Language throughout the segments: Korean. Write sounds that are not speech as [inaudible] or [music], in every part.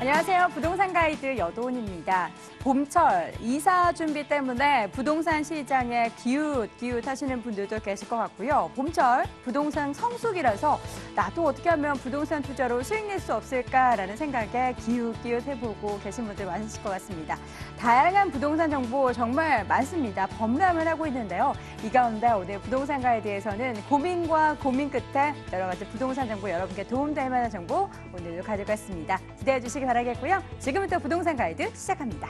안녕하세요. 부동산 가이드 여도훈입니다. 봄철 이사 준비 때문에 부동산 시장에 기웃기웃 하시는 분들도 계실 것 같고요. 봄철 부동산 성수기라서 나도 어떻게 하면 부동산 투자로 수익 낼 수 없을까라는 생각에 기웃기웃 해보고 계신 분들 많으실 것 같습니다. 다양한 부동산 정보 정말 많습니다. 범람을 하고 있는데요. 이 가운데 오늘 부동산가에 대해서는 고민과 고민 끝에 여러 가지 부동산 정보 여러분께 도움될 만한 정보 오늘도 가져갔습니다. 기대해 주시기 바라겠고요. 지금부터 부동산 가이드 시작합니다.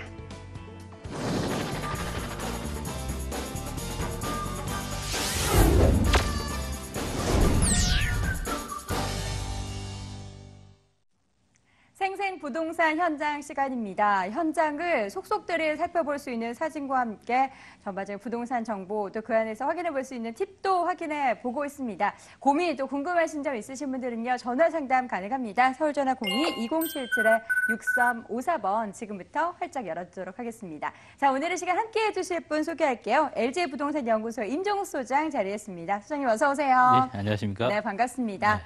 평생 부동산 현장 시간입니다. 현장을 속속들을 살펴볼 수 있는 사진과 함께 전반적인 부동산 정보 또 그 안에서 확인해 볼 수 있는 팁도 확인해 보고 있습니다. 고민 또 궁금하신 점 있으신 분들은요. 전화 상담 가능합니다. 서울전화 02-2077-6354번 지금부터 활짝 열어두도록 하겠습니다. 자, 오늘의 시간 함께해 주실 분 소개할게요. LG 부동산 연구소 임종욱 소장 자리했습니다. 소장님 어서 오세요. 네, 안녕하십니까? 네, 반갑습니다. 네.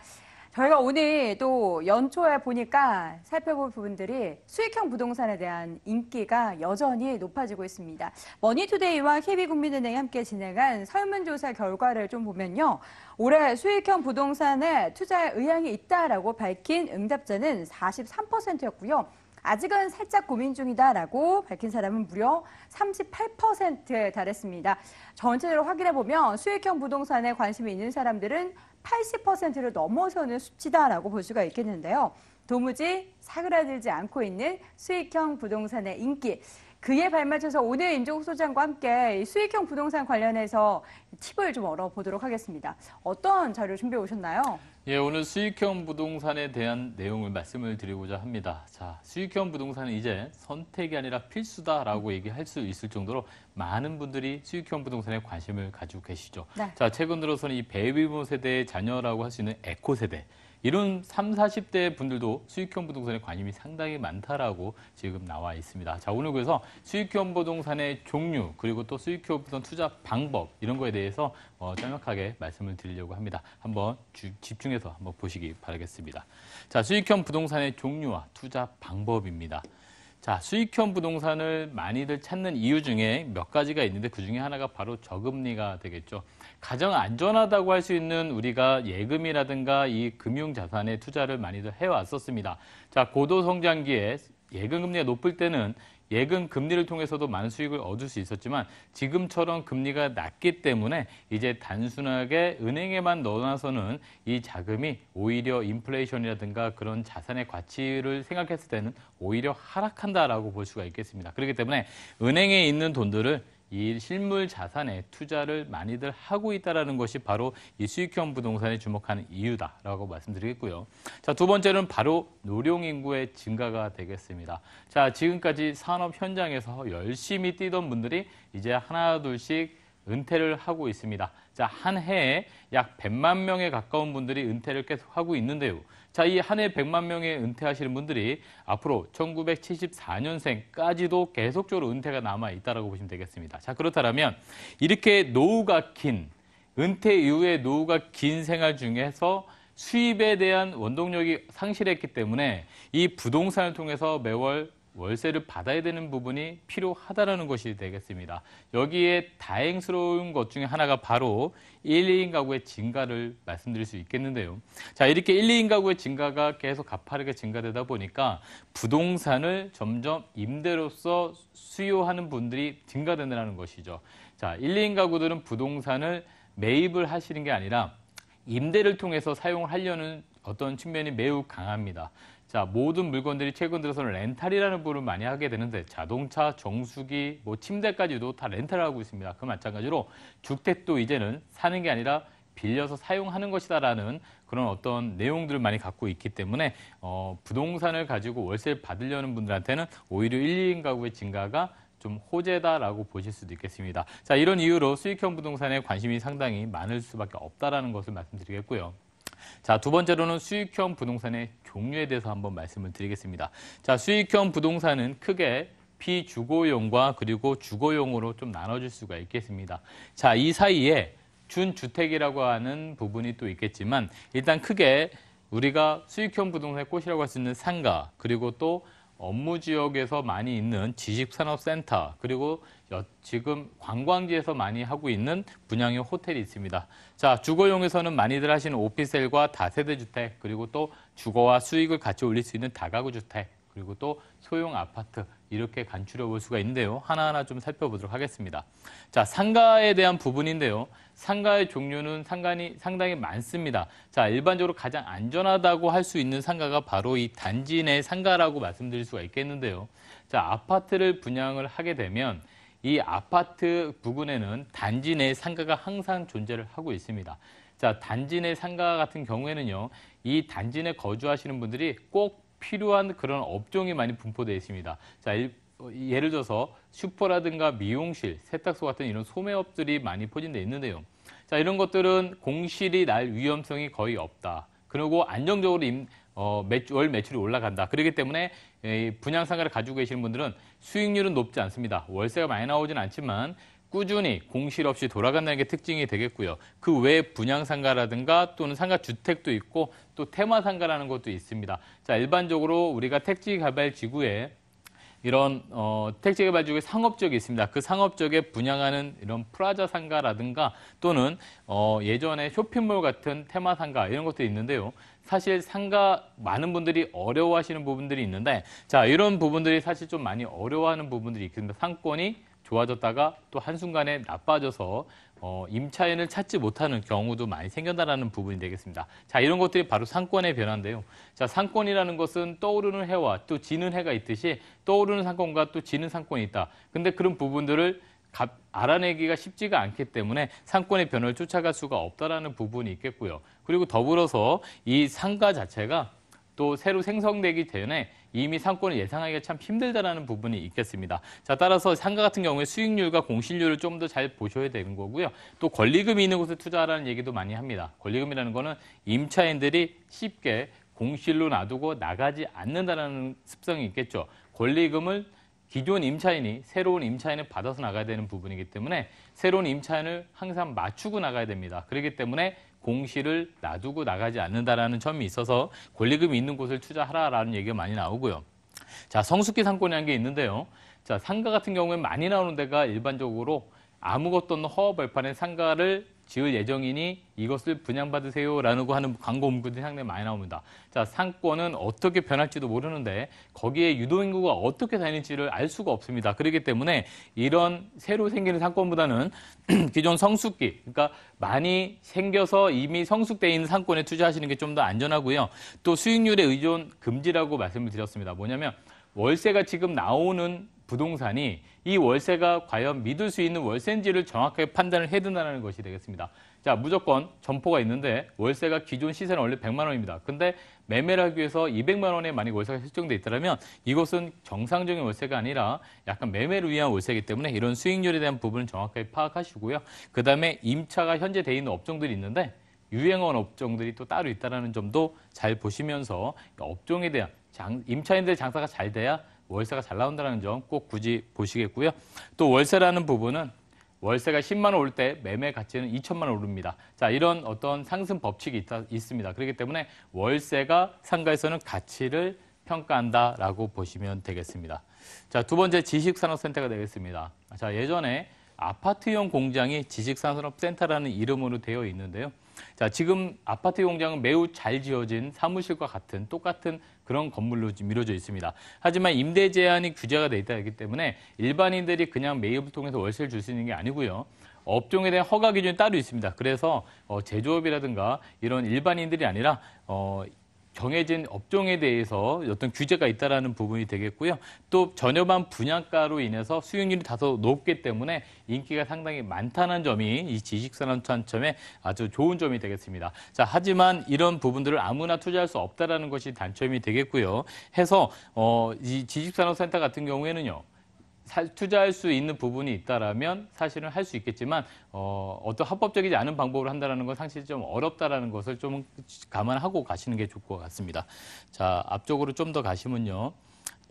저희가 오늘 또 연초에 보니까 살펴볼 부분들이 수익형 부동산에 대한 인기가 여전히 높아지고 있습니다. 머니투데이와 KB국민은행이 함께 진행한 설문조사 결과를 좀 보면요. 올해 수익형 부동산에 투자할 의향이 있다라고 밝힌 응답자는 43%였고요. 아직은 살짝 고민 중이다라고 밝힌 사람은 무려 38%에 달했습니다. 전체적으로 확인해 보면 수익형 부동산에 관심이 있는 사람들은 80%를 넘어서는 수치다라고 볼 수가 있겠는데요. 도무지 사그라들지 않고 있는 수익형 부동산의 인기. 그에 발맞춰서 오늘 임종욱 소장과 함께 수익형 부동산 관련해서 팁을 좀 얻어보도록 하겠습니다. 어떤 자료 준비해 오셨나요? 예, 오늘 수익형 부동산에 대한 내용을 말씀을 드리고자 합니다. 자, 수익형 부동산은 이제 선택이 아니라 필수다라고 얘기할 수 있을 정도로 많은 분들이 수익형 부동산에 관심을 가지고 계시죠. 네. 자, 최근 들어서는 이 베이비붐 세대의 자녀라고 할 수 있는 에코 세대. 이런 3, 0 40대 분들도 수익형 부동산에 관심이 상당히 많다라고 지금 나와 있습니다. 자, 오늘 그래서 수익형 부동산의 종류 그리고 또 수익형 부동산 투자 방법 이런 거에 대해서 어, 짤막하게 말씀을 드리려고 합니다. 한번 주, 집중해서 한번 보시기 바라겠습니다. 자, 수익형 부동산의 종류와 투자 방법입니다. 자, 수익형 부동산을 많이들 찾는 이유 중에 몇 가지가 있는데 그 중에 하나가 바로 저금리가 되겠죠. 가장 안전하다고 할 수 있는 우리가 예금이라든가 이 금융 자산에 투자를 많이들 해왔었습니다. 자, 고도 성장기에 예금 금리가 높을 때는 예금 금리를 통해서도 많은 수익을 얻을 수 있었지만 지금처럼 금리가 낮기 때문에 이제 단순하게 은행에만 넣어놔서는 이 자금이 오히려 인플레이션이라든가 그런 자산의 가치를 생각했을 때는 오히려 하락한다라고 볼 수가 있겠습니다. 그렇기 때문에 은행에 있는 돈들을 이 실물 자산에 투자를 많이들 하고 있다는 것이 바로 이 수익형 부동산에 주목하는 이유다라고 말씀드리겠고요. 자, 두 번째는 바로 노령인구의 증가가 되겠습니다. 자, 지금까지 산업 현장에서 열심히 뛰던 분들이 이제 하나, 둘씩 은퇴를 하고 있습니다. 자, 한 해에 약 100만 명에 가까운 분들이 은퇴를 계속 하고 있는데요. 자, 이 한 해 100만 명의 은퇴하시는 분들이 앞으로 1974년생까지도 계속적으로 은퇴가 남아 있다라고 보시면 되겠습니다. 자, 그렇다면 이렇게 노후가 긴 은퇴 이후에 노후가 긴 생활 중에서 수입에 대한 원동력이 상실했기 때문에 이 부동산을 통해서 매월 월세를 받아야 되는 부분이 필요하다는 것이 되겠습니다. 여기에 다행스러운 것 중에 하나가 바로 1, 2인 가구의 증가를 말씀드릴 수 있겠는데요. 자, 이렇게 1, 2인 가구의 증가가 계속 가파르게 증가되다 보니까 부동산을 점점 임대로서 수요하는 분들이 증가된다는 것이죠. 자, 1, 2인 가구들은 부동산을 매입을 하시는 게 아니라 임대를 통해서 사용을 하려는 어떤 측면이 매우 강합니다. 자, 모든 물건들이 최근 들어서는 렌탈이라는 부분을 많이 하게 되는데 자동차, 정수기, 뭐 침대까지도 다 렌탈을 하고 있습니다. 그 마찬가지로 주택도 이제는 사는 게 아니라 빌려서 사용하는 것이다라는 그런 어떤 내용들을 많이 갖고 있기 때문에 어, 부동산을 가지고 월세 를 받으려는 분들한테는 오히려 1, 2인 가구의 증가가 좀 호재다라고 보실 수도 있겠습니다. 자, 이런 이유로 수익형 부동산에 관심이 상당히 많을 수밖에 없다라는 것을 말씀드리겠고요. 자, 두 번째로는 수익형 부동산의 종류에 대해서 한번 말씀을 드리겠습니다. 자, 수익형 부동산은 크게 비주거용과 그리고 주거용으로 좀 나눠질 수가 있겠습니다. 자, 이 사이에 준주택이라고 하는 부분이 또 있겠지만 일단 크게 우리가 수익형 부동산의 꽃이라고 할 수 있는 상가 그리고 또 업무 지역에서 많이 있는 지식산업센터 그리고 지금 관광지에서 많이 하고 있는 분양형 호텔이 있습니다. 자 주거용에서는 많이들 하시는 오피셀과 다세대 주택 그리고 또 주거와 수익을 같이 올릴 수 있는 다가구 주택 그리고 또 소형 아파트 이렇게 간추려 볼 수가 있는데요. 하나하나 좀 살펴보도록 하겠습니다. 자, 상가에 대한 부분인데요. 상가의 종류는 상관이 상당히 많습니다. 자, 일반적으로 가장 안전하다고 할 수 있는 상가가 바로 이 단지 내 상가라고 말씀드릴 수가 있겠는데요. 자, 아파트를 분양을 하게 되면 이 아파트 부근에는 단지 내 상가가 항상 존재를 하고 있습니다. 자, 단지 내 상가 같은 경우에는요. 이 단지 내 거주하시는 분들이 꼭 필요한 그런 업종이 많이 분포되어 있습니다. 자, 어, 예를 들어서 슈퍼라든가 미용실, 세탁소 같은 이런 소매업들이 많이 포진되어 있는데요. 자, 이런 것들은 공실이 날 위험성이 거의 없다. 그리고 안정적으로 임, 어, 매출, 월 매출이 올라간다. 그렇기 때문에 예, 분양상가를 가지고 계시는 분들은 수익률은 높지 않습니다. 월세가 많이 나오진 않지만 꾸준히 공실 없이 돌아간다는 게 특징이 되겠고요. 그 외에 분양상가라든가 또는 상가주택도 있고 또 테마상가라는 것도 있습니다. 자, 일반적으로 우리가 택지개발지구에 이런 어, 택지개발지구의 상업적이 있습니다. 그 상업적에 분양하는 이런 프라자 상가라든가 또는 어, 예전에 쇼핑몰 같은 테마 상가 이런 것도 있는데요. 사실 상가 많은 분들이 어려워하시는 부분들이 있는데 자 이런 부분들이 사실 좀 많이 어려워하는 부분들이 있습니다. 상권이 좋아졌다가 또 한순간에 나빠져서 어, 임차인을 찾지 못하는 경우도 많이 생겨나라는 부분이 되겠습니다. 자, 이런 것들이 바로 상권의 변화인데요. 자, 상권이라는 것은 떠오르는 해와 또 지는 해가 있듯이 떠오르는 상권과 또 지는 상권이 있다. 근데 그런 부분들을 알아내기가 쉽지가 않기 때문에 상권의 변화를 쫓아갈 수가 없다라는 부분이 있겠고요. 그리고 더불어서 이 상가 자체가 또 새로 생성되기 전에 이미 상권을 예상하기가 참 힘들다라는 부분이 있겠습니다. 자, 따라서 상가 같은 경우에 수익률과 공실률을 좀 더 잘 보셔야 되는 거고요. 또 권리금이 있는 곳에 투자하라는 얘기도 많이 합니다. 권리금이라는 거는 임차인들이 쉽게 공실로 놔두고 나가지 않는다라는 습성이 있겠죠. 권리금을 기존 임차인이 새로운 임차인을 받아서 나가야 되는 부분이기 때문에 새로운 임차인을 항상 맞추고 나가야 됩니다. 그렇기 때문에 공시를 놔두고 나가지 않는다라는 점이 있어서 권리금이 있는 곳을 투자하라라는 얘기가 많이 나오고요. 자, 성숙기 상권이라는 게 있는데요. 자, 상가 같은 경우에 많이 나오는 데가 일반적으로 아무것도 없는 허허벌판의 상가를 지을 예정이니 이것을 분양받으세요라고 하는 광고 문구들이 상당히 많이 나옵니다. 자, 상권은 어떻게 변할지도 모르는데 거기에 유도인구가 어떻게 다니는지를 알 수가 없습니다. 그렇기 때문에 이런 새로 생기는 상권보다는 [clears throat] 기존 성숙기, 그러니까 많이 생겨서 이미 성숙되어 있는 상권에 투자하시는 게 좀 더 안전하고요. 또 수익률에 의존 금지라고 말씀을 드렸습니다. 뭐냐면 월세가 지금 나오는 부동산이 이 월세가 과연 믿을 수 있는 월세인지를 정확하게 판단을 해야 된다는 것이 되겠습니다. 자, 무조건 점포가 있는데 월세가 기존 시세는 원래 100만 원입니다. 근데 매매를 하기 위해서 200만 원에 만약 월세가 설정돼 있다면 이것은 정상적인 월세가 아니라 약간 매매를 위한 월세이기 때문에 이런 수익률에 대한 부분을 정확하게 파악하시고요. 그다음에 임차가 현재 돼 있는 업종들이 있는데 유행원 업종들이 또 따로 있다는 점도 잘 보시면서 업종에 대한 장, 임차인들 의 장사가 잘 돼야 월세가 잘 나온다는 점 꼭 굳이 보시겠고요. 또 월세라는 부분은 월세가 10만 원 올 때 매매 가치는 2천만 원 오릅니다. 자, 이런 어떤 상승 법칙이 있다, 있습니다. 그렇기 때문에 월세가 상가에서는 가치를 평가한다라고 보시면 되겠습니다. 자, 두 번째 지식산업센터가 되겠습니다. 자, 예전에 아파트용 공장이 지식산업센터라는 이름으로 되어 있는데요. 자, 지금 아파트 공장은 매우 잘 지어진 사무실과 같은 똑같은 그런 건물로 미뤄져 있습니다. 하지만 임대 제한이 규제가 돼 있다 기 때문에 일반인들이 그냥 매입을 통해서 월세를 줄 수 있는 게 아니고요. 업종에 대한 허가 기준이 따로 있습니다. 그래서 어, 제조업이라든가 이런 일반인들이 아니라 어, 정해진 업종에 대해서 어떤 규제가 있다라는 부분이 되겠고요. 또 전여반 분양가로 인해서 수익률이 다소 높기 때문에 인기가 상당히 많다는 점이 이지식산업천첨의 아주 좋은 점이 되겠습니다. 자, 하지만 이런 부분들을 아무나 투자할 수 없다라는 것이 단점이 되겠고요. 해서 어, 이 지식산업센터 같은 경우에는요. 투자할 수 있는 부분이 있다라면 사실은 할 수 있겠지만 어, 어떤 합법적이지 않은 방법으로 한다라는 건사실좀 어렵다라는 것을 좀 감안하고 가시는 게 좋을 것 같습니다. 자 앞쪽으로 좀 더 가시면요.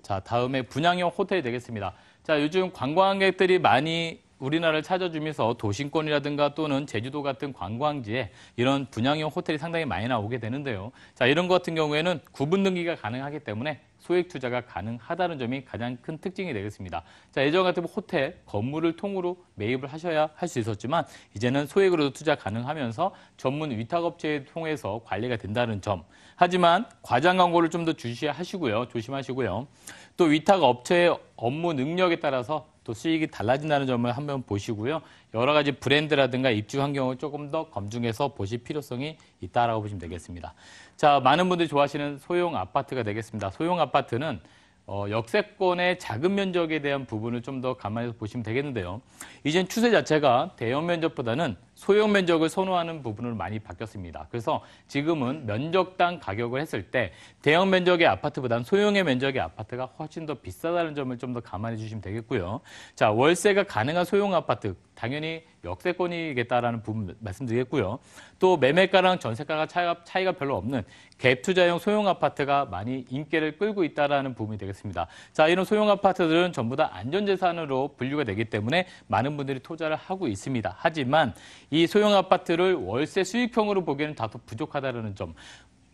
자 다음에 분양형 호텔이 되겠습니다. 자 요즘 관광객들이 많이 우리나라를 찾아주면서 도심권이라든가 또는 제주도 같은 관광지에 이런 분양형 호텔이 상당히 많이 나오게 되는데요. 자, 이런 것 같은 경우에는 구분 등기가 가능하기 때문에 소액 투자가 가능하다는 점이 가장 큰 특징이 되겠습니다. 자, 예전 같으면 호텔, 건물을 통으로 매입을 하셔야 할 수 있었지만 이제는 소액으로도 투자 가능하면서 전문 위탁업체에 통해서 관리가 된다는 점. 하지만 과장 광고를 좀 더 주시하시고요. 조심하시고요. 또 위탁업체의 업무 능력에 따라서 또 수익이 달라진다는 점을 한번 보시고요. 여러 가지 브랜드라든가 입주 환경을 조금 더 검증해서 보실 필요성이 있다라고 보시면 되겠습니다. 자, 많은 분들이 좋아하시는 소형 아파트가 되겠습니다. 소형 아파트는 어, 역세권의 작은 면적에 대한 부분을 좀 더 감안해서 보시면 되겠는데요. 이젠 추세 자체가 대형 면적보다는 소형 면적을 선호하는 부분을 많이 바뀌었습니다. 그래서 지금은 면적당 가격을 했을 때 대형 면적의 아파트보다는 소형의 면적의 아파트가 훨씬 더 비싸다는 점을 좀 더 감안해 주시면 되겠고요. 자, 월세가 가능한 소형 아파트 당연히 역세권이겠다라는 부분 말씀드리겠고요. 또 매매가랑 전세가가 차이가, 차이가 별로 없는 갭 투자용 소형 아파트가 많이 인기를 끌고 있다라는 부분이 되겠습니다. 자, 이런 소형 아파트들은 전부 다 안전재산으로 분류가 되기 때문에 많은 분들이 투자를 하고 있습니다. 하지만 이 소형 아파트를 월세 수익형으로 보기에는 다소 부족하다는 점.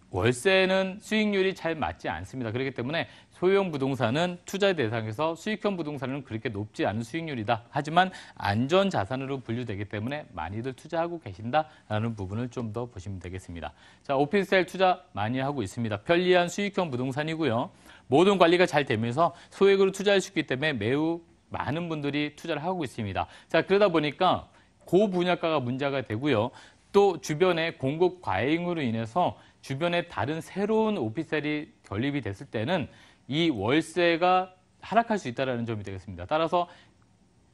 월세는 수익률이 잘 맞지 않습니다. 그렇기 때문에 소형 부동산은 투자 대상에서 수익형 부동산은 그렇게 높지 않은 수익률이다. 하지만 안전 자산으로 분류되기 때문에 많이들 투자하고 계신다라는 부분을 좀 더 보시면 되겠습니다. 자, 오피스텔 투자 많이 하고 있습니다. 편리한 수익형 부동산이고요. 모든 관리가 잘 되면서 소액으로 투자할 수 있기 때문에 매우 많은 분들이 투자를 하고 있습니다. 자, 그러다 보니까 그 분야가가 문제가 되고요. 또 주변의 공급 과잉으로 인해서 주변에 다른 새로운 오피셀이 건립이 됐을 때는 이 월세가 하락할 수 있다는 점이 되겠습니다. 따라서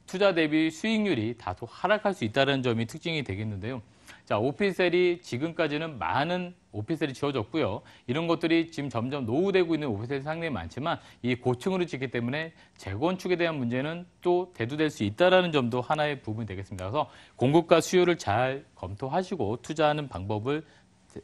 투자 대비 수익률이 다소 하락할 수 있다는 점이 특징이 되겠는데요. 자, 오피셀이 지금까지는 많은 오피셀이 지어졌고요. 이런 것들이 지금 점점 노후되고 있는 오피셀이 상당히 많지만 이 고층으로 짓기 때문에 재건축에 대한 문제는 또 대두될 수 있다는 점도 하나의 부분이 되겠습니다. 그래서 공급과 수요를 잘 검토하시고 투자하는 방법을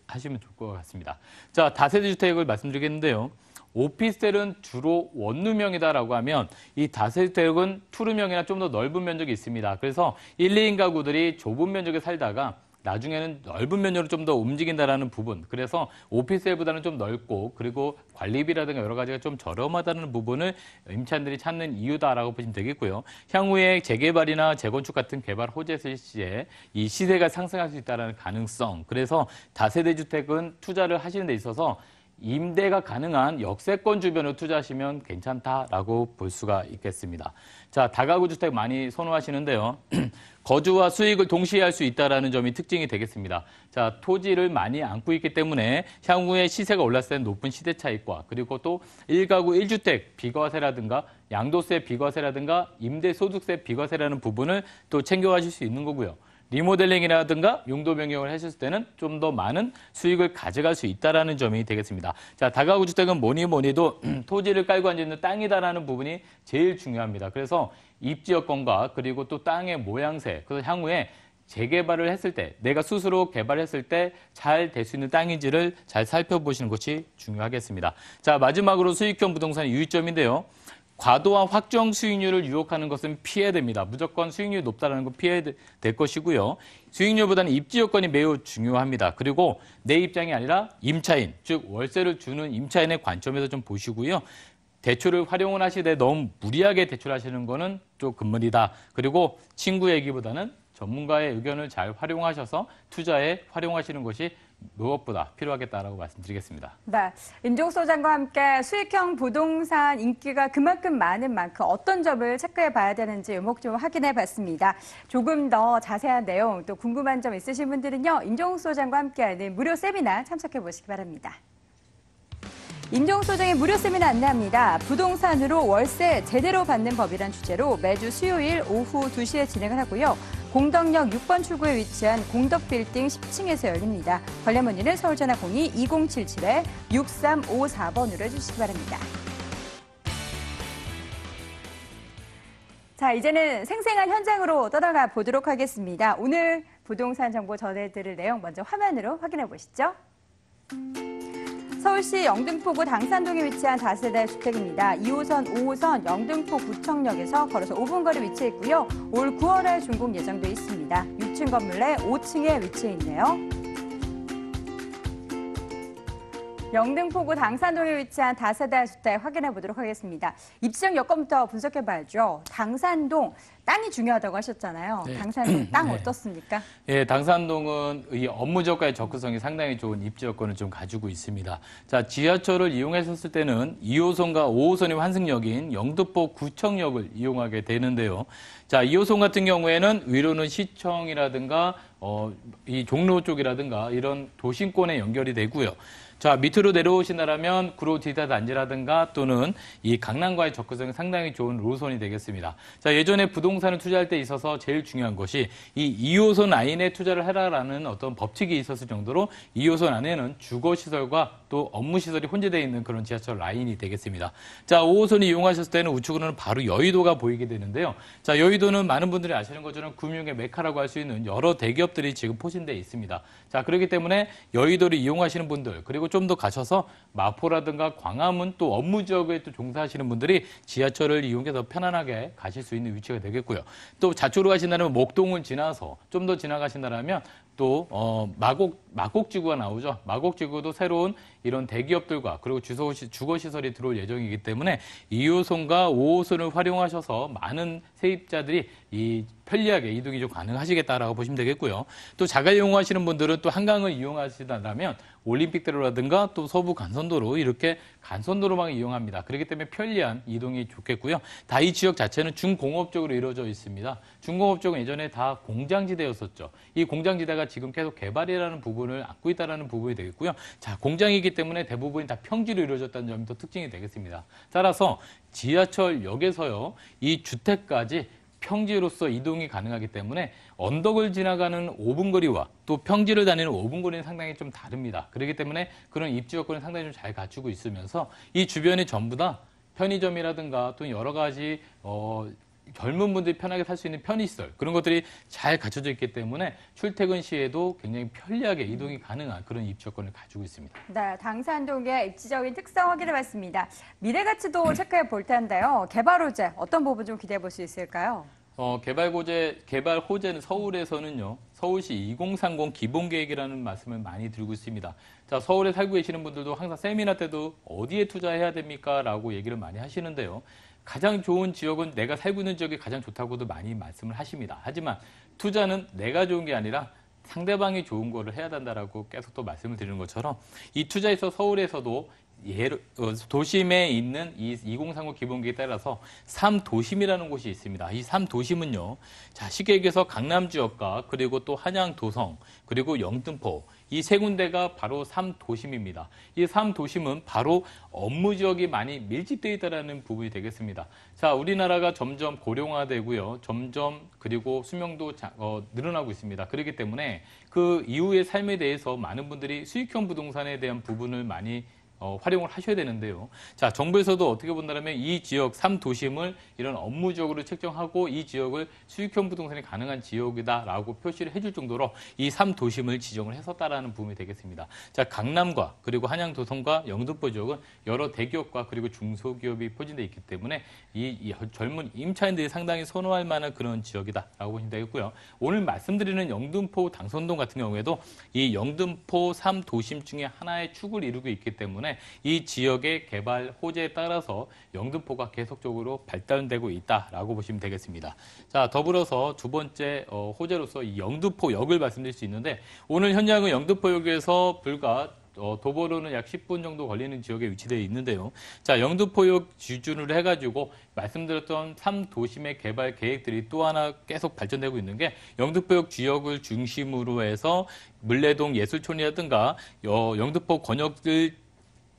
하시면 좋을 것 같습니다. 자, 다세대 주택을 말씀드리겠는데요. 오피셀은 주로 원룸형이다라고 하면 이 다세대주택은 투룸형이나 좀 더 넓은 면적이 있습니다. 그래서 1, 2인 가구들이 좁은 면적에 살다가 나중에는 넓은 면적으로 좀 더 움직인다라는 부분 그래서 오피스텔보다는 좀 넓고 그리고 관리비라든가 여러 가지가 좀 저렴하다는 부분을 임차인들이 찾는 이유다라고 보시면 되겠고요. 향후에 재개발이나 재건축 같은 개발 호재 실시에 이 시세가 상승할 수 있다는 가능성 그래서 다세대 주택은 투자를 하시는 데 있어서 임대가 가능한 역세권 주변으로 투자하시면 괜찮다라고 볼 수가 있겠습니다. 자, 다가구 주택 많이 선호하시는데요. [clears throat] 거주와 수익을 동시에 할 수있다는 점이 특징이 되겠습니다. 자, 토지를 많이 안고 있기 때문에 향후에 시세가 올랐을 때 높은 시대 차익과 그리고 또 1가구 1주택 비과세라든가 양도세 비과세라든가 임대소득세 비과세라는 부분을 또 챙겨가실 수 있는 거고요. 리모델링이라든가 용도 변경을 하셨을 때는 좀 더 많은 수익을 가져갈 수 있다라는 점이 되겠습니다. 자, 다가구 주택은 뭐니 뭐니 도 [clears throat] 토지를 깔고 앉아 있는 땅이다라는 부분이 제일 중요합니다. 그래서 입지 여건과 그리고 또 땅의 모양새, 그래서 향후에 재개발을 했을 때 내가 스스로 개발했을 때 잘 될 수 있는 땅인지를 잘 살펴보시는 것이 중요하겠습니다. 자, 마지막으로 수익형 부동산의 유의점인데요. 과도한 확정 수익률을 유혹하는 것은 피해 됩니다. 무조건 수익률이 높다는 건피해될 것이고요. 수익률보다는 입지 여건이 매우 중요합니다. 그리고 내 입장이 아니라 임차인, 즉 월세를 주는 임차인의 관점에서 좀 보시고요. 대출을 활용을 하시되 너무 무리하게 대출하시는 거는 좀 금물이다. 그리고 친구 얘기보다는 전문가의 의견을 잘 활용하셔서 투자에 활용하시는 것이 무엇보다 필요하겠다라고 말씀드리겠습니다. 네. 임종 소장과 함께 수익형 부동산 인기가 그만큼 많은 만큼 어떤 점을 체크해 봐야 되는지 유목 좀 확인해 봤습니다. 조금 더 자세한 내용 또 궁금한 점 있으신 분들은요. 임종 소장과 함께하는 무료 세미나 참석해 보시기 바랍니다. 임종 소장의 무료 세미나 안내합니다. 부동산으로 월세 제대로 받는 법이란 주제로 매주 수요일 오후 2시에 진행을 하고요. 공덕역 6번 출구에 위치한 공덕빌딩 10층에서 열립니다. 관련 문의는 서울전화공이 2077에 6354번으로 해주시기 바랍니다. 자, 이제는 생생한 현장으로 떠나가 보도록 하겠습니다. 오늘 부동산 정보 전해드릴 내용 먼저 화면으로 확인해 보시죠. 서울시 영등포구 당산동에 위치한 다세대 주택입니다. 2호선, 5호선 영등포 구청역에서 걸어서 5분 거리 위치해 있고요. 올 9월에 준공 예정돼 있습니다. 6층 건물 내 5층에 위치해 있네요. 영등포구 당산동에 위치한 다세대 주택 확인해 보도록 하겠습니다. 입지형 여건부터 분석해 봐야죠. 당산동 땅이 중요하다고 하셨잖아요. 네. 당산동 [clears throat] 땅 네. 어떻습니까? 예, 네. 당산동은 이 업무 적과의 접근성이 상당히 좋은 입지 여건을 좀 가지고 있습니다. 자, 지하철을 이용했었을 때는 2호선과 5호선이 환승역인 영등포 구청역을 이용하게 되는데요. 자, 2호선 같은 경우에는 위로는 시청이라든가 어, 이 종로 쪽이라든가 이런 도심권에 연결이 되고요. 자, 밑으로 내려오시나라면 구로디다 단지라든가 또는 이 강남과의 접근성이 상당히 좋은 로선이 되겠습니다. 자, 예전에 부동산을 투자할 때 있어서 제일 중요한 것이 이 2호선 라인에 투자를 해라라는 어떤 법칙이 있었을 정도로 2호선 안에는 주거시설과 또 업무시설이 혼재되어 있는 그런 지하철 라인이 되겠습니다. 자, 5호선이 이용하셨을 때는 우측으로는 바로 여의도가 보이게 되는데요. 자, 여의도는 많은 분들이 아시는 것처럼 금융의 메카라고 할 수 있는 여러 대기업들이 지금 포진되어 있습니다. 자, 그렇기 때문에 여의도를 이용하시는 분들, 그리고 좀더 가셔서 마포라든가 광화문 또 업무 지역에 또 종사하시는 분들이 지하철을 이용해서 편안하게 가실 수 있는 위치가 되겠고요. 또 자초로 가신다면 목동은 지나서 좀 더 지나가신다면 또 어, 마곡 마곡지구가 나오죠. 마곡지구도 새로운 이런 대기업들과 그리고 주거시설이 들어올 예정이기 때문에 2호선과 5호선을 활용하셔서 많은 세입자들이 이 편리하게 이동이 좀 가능하시겠다라고 보시면 되겠고요. 또 자가 이용하시는 분들은 또 한강을 이용하시다면 올림픽대로라든가 또 서부 간선도로 이렇게 간선도로만 이용합니다. 그렇기 때문에 편리한 이동이 좋겠고요. 다 이 지역 자체는 중공업 쪽으로 이루어져 있습니다. 중공업 쪽은 예전에 다 공장지대였었죠. 이 공장지대가 지금 계속 개발이라는 부분을 안고 있다는 부분이 되겠고요. 자, 공장이기 있기 때문에 대부분이 다 평지로 이루어졌다는 점도 특징이 되겠습니다. 따라서 지하철역에서요, 이 주택까지 평지로서 이동이 가능하기 때문에 언덕을 지나가는 5분 거리와 또 평지를 다니는 5분 거리는 상당히 좀 다릅니다. 그렇기 때문에 그런 입지 여건을 상당히 좀 잘 갖추고 있으면서 이 주변이 전부 다 편의점이라든가 또 여러 가지 어, 젊은 분들이 편하게 살 수 있는 편의시설 그런 것들이 잘 갖춰져 있기 때문에 출퇴근 시에도 굉장히 편리하게 이동이 가능한 그런 입주권을 가지고 있습니다. 네, 당산동의 입지적인 특성 확인해 봤습니다. 미래가치도 음. 체크해 볼 텐데요. 개발 호재 어떤 부분 좀 기대해 볼 수 있을까요? 어, 개발 호재 개발 호재는 서울에서는요. 서울시 2030 기본 계획이라는 말씀을 많이 들고 있습니다. 자, 서울에 살고 계시는 분들도 항상 세미나 때도 어디에 투자해야 됩니까? 라고 얘기를 많이 하시는데요. 가장 좋은 지역은 내가 살고 있는 지역이 가장 좋다고도 많이 말씀을 하십니다. 하지만 투자는 내가 좋은 게 아니라 상대방이 좋은 거를 해야 된다라고 계속 또 말씀을 드리는 것처럼 이 투자에서 서울에서도 예를, 어, 도심에 있는 이 2039 기본기에 따라서 3도심이라는 곳이 있습니다. 이 3도심은요. 자, 쉽게 얘기해서 강남 지역과 그리고 또 한양 도성, 그리고 영등포 이세 군데가 바로 삼도심입니다. 이 삼도심은 바로 업무 지역이 많이 밀집되어 있다는 부분이 되겠습니다. 자, 우리나라가 점점 고령화되고요. 점점 그리고 수명도 자, 어, 늘어나고 있습니다. 그렇기 때문에 그 이후의 삶에 대해서 많은 분들이 수익형 부동산에 대한 부분을 많이 어, 활용을 하셔야 되는데요. 자, 정부에서도 어떻게 본다면 이 지역 3도심을 이런 업무 적으로 책정하고 이 지역을 수익형 부동산이 가능한 지역이다라고 표시를 해줄 정도로 이 3도심을 지정을 했었다라는 부분이 되겠습니다. 자, 강남과 그리고 한양도성과 영등포 지역은 여러 대기업과 그리고 중소기업이 포진되어 있기 때문에 이, 이 젊은 임차인들이 상당히 선호할 만한 그런 지역이다라고 보시면 되겠고요. 오늘 말씀드리는 영등포 당선동 같은 경우에도 이 영등포 3도심 중에 하나의 축을 이루고 있기 때문에 때문에 이 지역의 개발 호재에 따라서 영등포가 계속적으로 발달되고 있다라고 보시면 되겠습니다. 자, 더불어서 두 번째 어, 호재로서 이 영등포역을 말씀드릴 수 있는데 오늘 현장은 영등포역에서 불과 어, 도보로는 약 10분 정도 걸리는 지역에 위치되어 있는데요. 자, 영등포역 기준으로 해가지고 말씀드렸던 3도심의 개발 계획들이 또 하나 계속 발전되고 있는 게 영등포역 지역을 중심으로 해서 물레동 예술촌이라든가 어, 영등포 권역들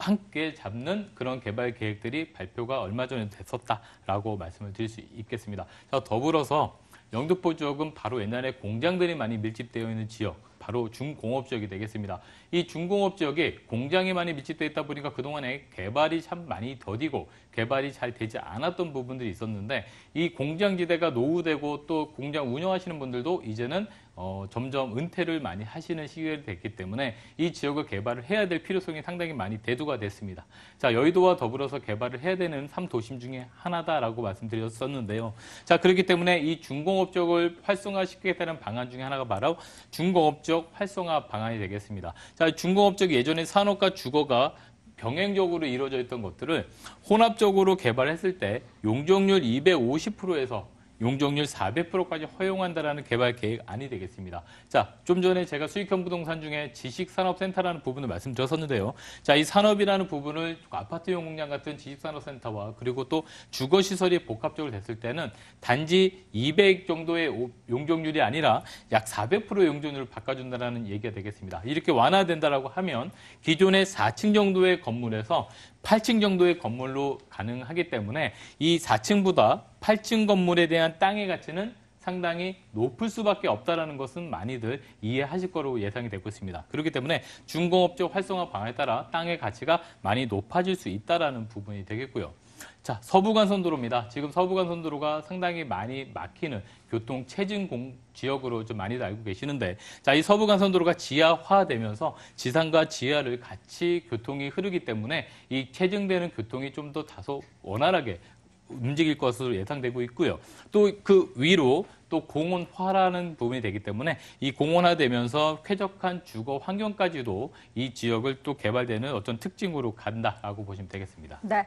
함께 잡는 그런 개발 계획들이 발표가 얼마 전에 됐었다라고 말씀을 드릴 수 있겠습니다. 자, 더불어서 영등포 지역은 바로 옛날에 공장들이 많이 밀집되어 있는 지역, 바로 중공업 지역이 되겠습니다. 이 중공업 지역에 공장이 많이 밀집되어 있다 보니까 그동안에 개발이 참 많이 더디고 개발이 잘 되지 않았던 부분들이 있었는데 이 공장지대가 노후되고 또 공장 운영하시는 분들도 이제는 어, 점점 은퇴를 많이 하시는 시기가 됐기 때문에 이 지역을 개발을 해야 될 필요성이 상당히 많이 대두가 됐습니다. 자, 여의도와 더불어서 개발을 해야 되는 3도심 중에 하나다라고 말씀드렸었는데요. 자, 그렇기 때문에 이 중공업 쪽을 활성화시키겠다는 방안 중에 하나가 바로 중공업 쪽 활성화 방안이 되겠습니다. 자, 중공업 쪽역 예전에 산업과 주거가 병행적으로 이루어져 있던 것들을 혼합적으로 개발했을 때 용적률 250%에서 용적률 400%까지 허용한다라는 개발 계획안이 되겠습니다. 자, 좀 전에 제가 수익형 부동산 중에 지식산업센터라는 부분을 말씀드렸었는데요. 자, 이 산업이라는 부분을 아파트용 공장 같은 지식산업센터와 그리고 또 주거시설이 복합적으로 됐을 때는 단지 200 정도의 용적률이 아니라 약 400% 용적률을 바꿔준다는 얘기가 되겠습니다. 이렇게 완화된다라고 하면 기존의 4층 정도의 건물에서 8층 정도의 건물로 가능하기 때문에 이 4층보다 8층 건물에 대한 땅의 가치는 상당히 높을 수밖에 없다는 것은 많이들 이해하실 거로 예상이 되고 있습니다. 그렇기 때문에 중공업적 활성화 방안에 따라 땅의 가치가 많이 높아질 수있다는 부분이 되겠고요. 자, 서부간선도로입니다. 지금 서부간선도로가 상당히 많이 막히는 교통 체증 공 지역으로 좀 많이 알고 계시는데 자, 이 서부간선도로가 지하화되면서 지상과 지하를 같이 교통이 흐르기 때문에 이 체증되는 교통이 좀 더 다소 원활하게 움직일 것으로 예상되고 있고요. 또 그 위로 또 공원화라는 부분이 되기 때문에 이 공원화되면서 쾌적한 주거 환경까지도 이 지역을 또 개발되는 어떤 특징으로 간다라고 보시면 되겠습니다. 네.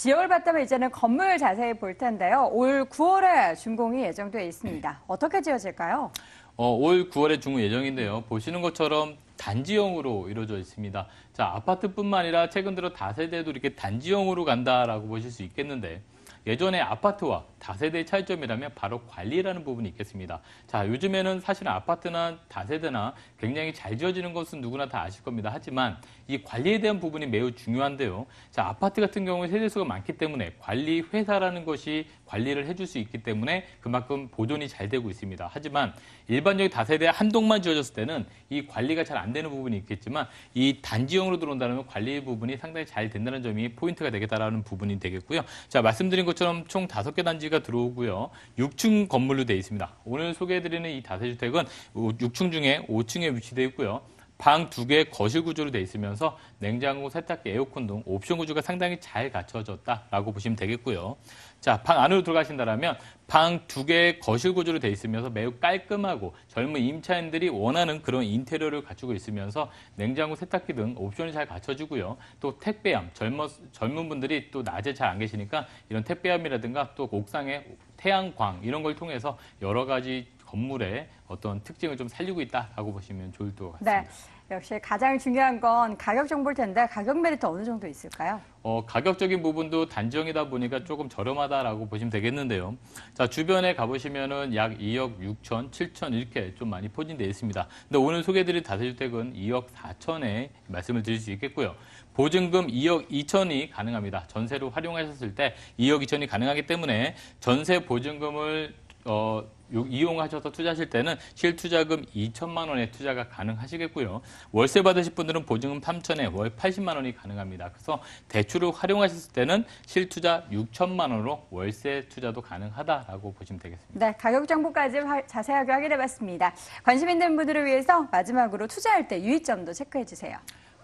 지역을 봤다면 이제는 건물 자세히 볼 텐데요. 올 9월에 준공이 예정되어 있습니다. 어떻게 지어질까요? 어, 올 9월에 준공 예정인데요. 보시는 것처럼 단지형으로 이루어져 있습니다. 자, 아파트뿐만 아니라 최근 들어 다세대도 이렇게 단지형으로 간다라고 보실 수 있겠는데 예전에 아파트와 다세대의 차이점이라면 바로 관리라는 부분이 있겠습니다. 자, 요즘에는 사실 아파트나 다세대나 굉장히 잘 지어지는 것은 누구나 다 아실 겁니다. 하지만 이 관리에 대한 부분이 매우 중요한데요. 자, 아파트 같은 경우에 세대수가 많기 때문에 관리 회사라는 것이 관리를 해줄 수 있기 때문에 그만큼 보존이 잘 되고 있습니다. 하지만 일반적인 다세대 한동만 지어졌을 때는 이 관리가 잘 안 되는 부분이 있겠지만 이 단지형으로 들어온다면 관리 부분이 상당히 잘 된다는 점이 포인트가 되겠다라는 부분이 되겠고요. 자 말씀드린 것처럼 총 다섯 개 단지가 들어오고요. 6층 건물로 되어 있습니다. 오늘 소개해드리는 이 다세주택은 6층 중에 5층에 위치되어 있고요. 방두개의 거실 구조로 돼 있으면서 냉장고, 세탁기, 에어컨 등 옵션 구조가 상당히 잘 갖춰졌다라고 보시면 되겠고요. 자, 방 안으로 들어가신다면 방 두 개의 거실 구조로 돼 있으면서 매우 깔끔하고 젊은 임차인들이 원하는 그런 인테리어를 갖추고 있으면서 냉장고, 세탁기 등 옵션이 잘 갖춰지고요. 또 택배함, 젊은, 젊은 분들이 또 낮에 잘 안 계시니까 이런 택배함이라든가 또 옥상에 태양광 이런 걸 통해서 여러 가지 건물의 어떤 특징을 좀 살리고 있다라고 보시면 좋을 것 네. 같습니다. 네. 역시 가장 중요한 건 가격 정보일 텐데 가격 메리트 어느 정도 있을까요? 어, 가격적인 부분도 단정이다 보니까 조금 저렴하다라고 보시면 되겠는데요. 자, 주변에 가보시면은 약 2억 6천, 7천 이렇게 좀 많이 포진되어 있습니다. 근데 오늘 소개드릴 해 다세주택은 2억 4천에 말씀을 드릴 수 있겠고요. 보증금 2억 2천이 가능합니다. 전세로 활용하셨을 때 2억 2천이 가능하기 때문에 전세 보증금을 어, 이용하셔서 투자하실 때는 실투자금 2천만 원의 투자가 가능하시겠고요. 월세 받으실 분들은 보증금 3천에 월 80만 원이 가능합니다. 그래서 대출을 활용하셨을 때는 실투자 6천만 원으로 월세 투자도 가능하다라고 보시면 되겠습니다. 네, 가격 정보까지 화, 자세하게 확인해 봤습니다. 관심 있는 분들을 위해서 마지막으로 투자할 때 유의점도 체크해 주세요.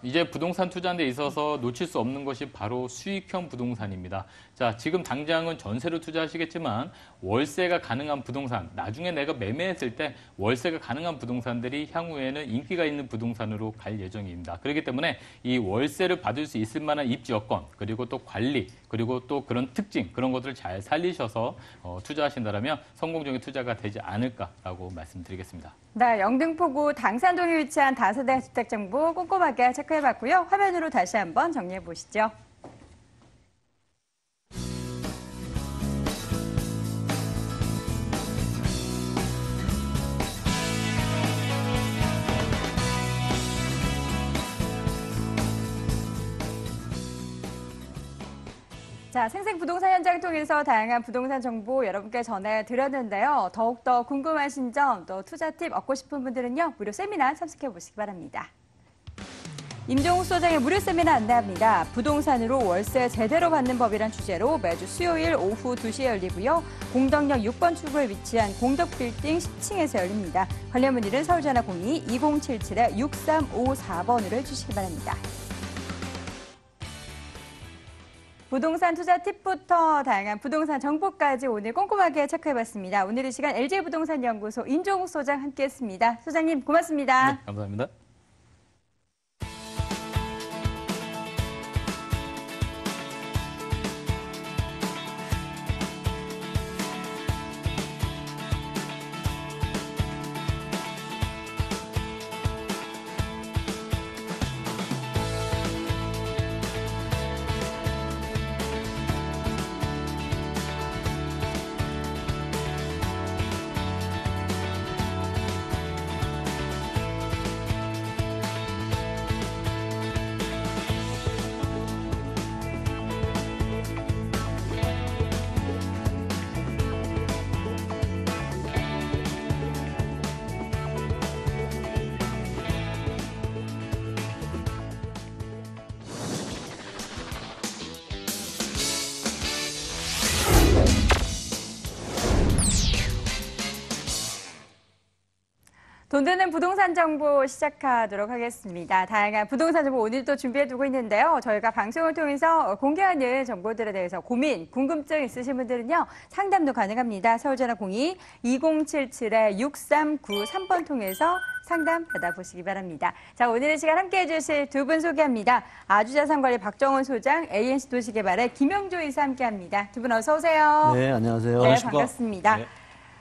이제 부동산 투자인데 있어서 놓칠 수 없는 것이 바로 수익형 부동산입니다. 자, 지금 당장은 전세로 투자하시겠지만 월세가 가능한 부동산, 나중에 내가 매매했을 때 월세가 가능한 부동산들이 향후에는 인기가 있는 부동산으로 갈 예정입니다. 그렇기 때문에 이 월세를 받을 수 있을 만한 입지 여건, 그리고 또 관리, 그리고 또 그런 특징, 그런 것들을 잘 살리셔서 어, 투자하신다면 성공적인 투자가 되지 않을까라고 말씀드리겠습니다. 네, 영등포구 당산동에 위치한 다세대 주택정보 꼼꼼하게 체크해봤고요. 화면으로 다시 한번 정리해보시죠. 생생 부동산 현장을 통해서 다양한 부동산 정보 여러분께 전해드렸는데요. 더욱더 궁금하신 점, 또 투자 팁 얻고 싶은 분들은요. 무료 세미나 참석해 보시기 바랍니다. 임종욱 소장의 무료 세미나 안내합니다. 부동산으로 월세 제대로 받는 법이란 주제로 매주 수요일 오후 2시에 열리고요. 공덕역 6번 출구에 위치한 공덕빌딩 10층에서 열립니다. 관련 문의는 서울전화 02-2077-6354번으로 해주시기 바랍니다. 부동산 투자 팁부터 다양한 부동산 정보까지 오늘 꼼꼼하게 체크해봤습니다. 오늘 이 시간 LG부동산연구소 인종욱 소장 함께했습니다. 소장님 고맙습니다. 네, 감사합니다. 돈 되는 부동산 정보 시작하도록 하겠습니다. 다양한 부동산 정보 오늘도 준비해두고 있는데요. 저희가 방송을 통해서 공개하는 정보들에 대해서 고민, 궁금증 있으신 분들은요. 상담도 가능합니다. 서울전화 02-2077-6393번 통해서 상담 받아보시기 바랍니다. 자, 오늘의 시간 함께 해주실 두 분 소개합니다. 아주자산관리 박정원 소장, ANC 도시개발의 김영조 이사 함께합니다. 두 분 어서 오세요. 네, 안녕하세요. 네, 반갑습니다. 네.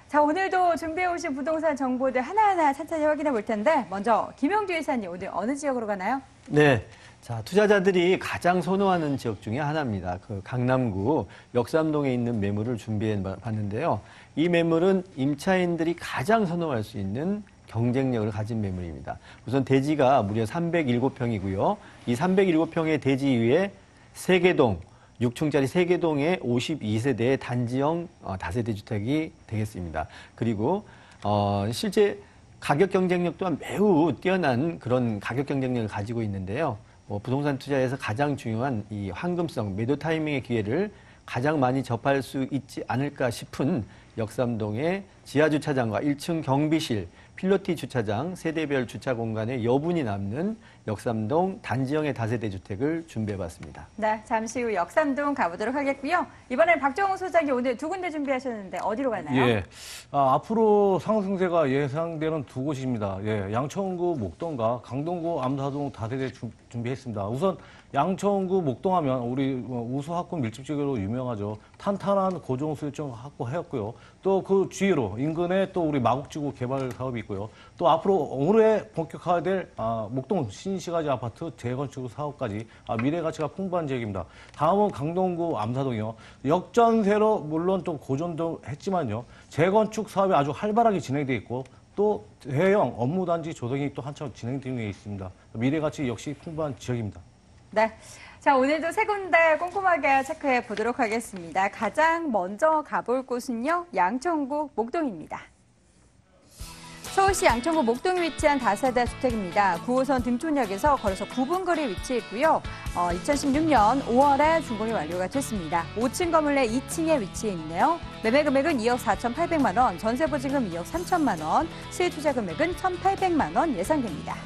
자, 오늘도 준비해 오신 부동산 정보들 하나하나 천천히 확인해 볼 텐데 먼저 김영주 이사님 오늘 어느 지역으로 가나요? 네. 자, 투자자들이 가장 선호하는 지역 중에 하나입니다. 그 강남구 역삼동에 있는 매물을 준비해 봤는데요. 이 매물은 임차인들이 가장 선호할 수 있는 경쟁력을 가진 매물입니다. 우선 대지가 무려 307평이고요. 이 307평의 대지 위에 세계동 6층짜리 3개동에 52세대의 단지형 어, 다세대 주택이 되겠습니다. 그리고 어, 실제 가격 경쟁력 또한 매우 뛰어난 그런 가격 경쟁력을 가지고 있는데요. 뭐 부동산 투자에서 가장 중요한 이 황금성, 매도 타이밍의 기회를 가장 많이 접할 수 있지 않을까 싶은 역삼동의 지하 주차장과 1층 경비실, 필로티 주차장, 세대별 주차 공간에 여분이 남는 역삼동 단지형의 다세대 주택을 준비해봤습니다. 네, 잠시 후 역삼동 가보도록 하겠고요. 이번에 박정우 소장이 오늘 두 군데 준비하셨는데 어디로 가나요? 예, 아, 앞으로 상승세가 예상되는 두 곳입니다. 예, 양천구 목동과 강동구 암사동 다세대 준비했습니다. 우선 양천구 목동하면 우리 뭐 우수 학군 밀집지역으로 유명하죠. 탄탄한 고종 수유청 학구 해왔고요. 또 그 주위로 인근에 또 우리 마곡지구 개발 사업이 있고요. 또 앞으로 올해 본격화될 아, 목동 신시가지 아파트 재건축 사업까지 아, 미래 가치가 풍부한 지역입니다. 다음은 강동구 암사동이요. 역전세로 물론 또 고전도 했지만요. 재건축 사업이 아주 활발하게 진행돼 있고 또 대형 업무단지 조성이 또 한참 진행 중에 있습니다. 미래 가치 역시 풍부한 지역입니다. 네. 자, 오늘도 세 군데 꼼꼼하게 체크해 보도록 하겠습니다. 가장 먼저 가볼 곳은요, 양천구 목동입니다. 서울시 양천구 목동에 위치한 다세대 주택입니다. 9호선 등촌역에서 걸어서 9분 거리 에 위치해 있고요. 어, 2016년 5월에 준공이 완료가 됐습니다. 5층 건물 내 2층에 위치해 있네요. 매매 금액은 2억 4,800만 원, 전세 보증금 2억 3천만 원, 시의 투자 금액은 1,800만 원 예상됩니다.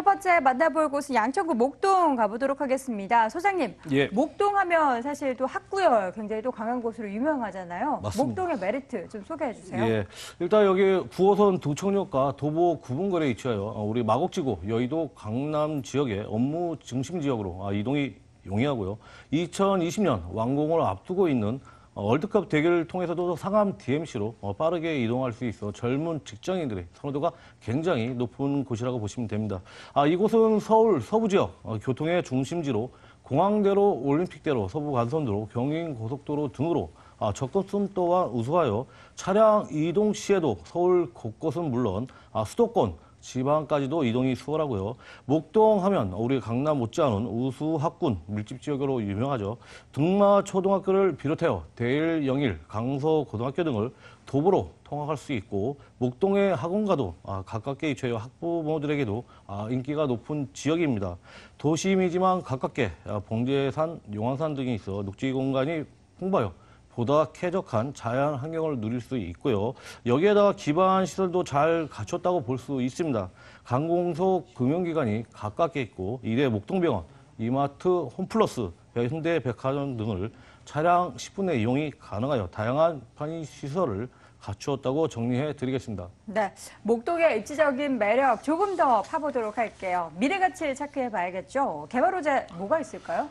첫 번째 만나볼 곳은 양천구 목동 가보도록 하겠습니다. 소장님, 예. 목동하면 사실 또 학구열 굉장히 또 강한 곳으로 유명하잖아요. 맞습니다. 목동의 메리트 좀 소개해 주세요. 예. 일단 여기 9호선 도청역과 도보 9분거리에 위치하여 어, 우리 마곡지구, 여의도, 강남 지역의 업무 중심 지역으로 아, 이동이 용이하고요. 2020년 완공을 앞두고 있는 어, 월드컵 대결을 통해서도 상암 DMC로 어, 빠르게 이동할 수 있어 젊은 직장인들의 선호도가 굉장히 높은 곳이라고 보시면 됩니다. 아, 이곳은 서울 서부 지역 어, 교통의 중심지로 공항대로 올림픽대로 서부 간선도로 경인고속도로 등으로 아, 접근성 또한 우수하여 차량 이동 시에도 서울 곳곳은 물론 아, 수도권 지방까지도 이동이 수월하고요. 목동 하면 우리 강남 못지않은 우수학군 밀집 지역으로 유명하죠. 등마초등학교를 비롯하여 대일, 영일, 강서고등학교 등을 도보로 통학할 수 있고 목동의 학원과도 아, 가깝게 위치해 학부모들에게도 아, 인기가 높은 지역입니다. 도심이지만 가깝게 아, 봉제산, 용왕산 등이 있어 녹지 공간이 풍부해요. 보다 쾌적한 자연 환경을 누릴 수 있고요. 여기에다가 기반 시설도 잘 갖췄다고 볼 수 있습니다. 강공소 금융기관이 가깝게 있고 이대 목동병원, 이마트, 홈플러스, 현대 백화점 등을 차량 10분의 이용이 가능하여 다양한 편의 시설을 갖추었다고 정리해 드리겠습니다. 네, 목동의 입지적인 매력 조금 더 파보도록 할게요. 미래가치를 체크해 봐야겠죠. 개발 호재 뭐가 있을까요?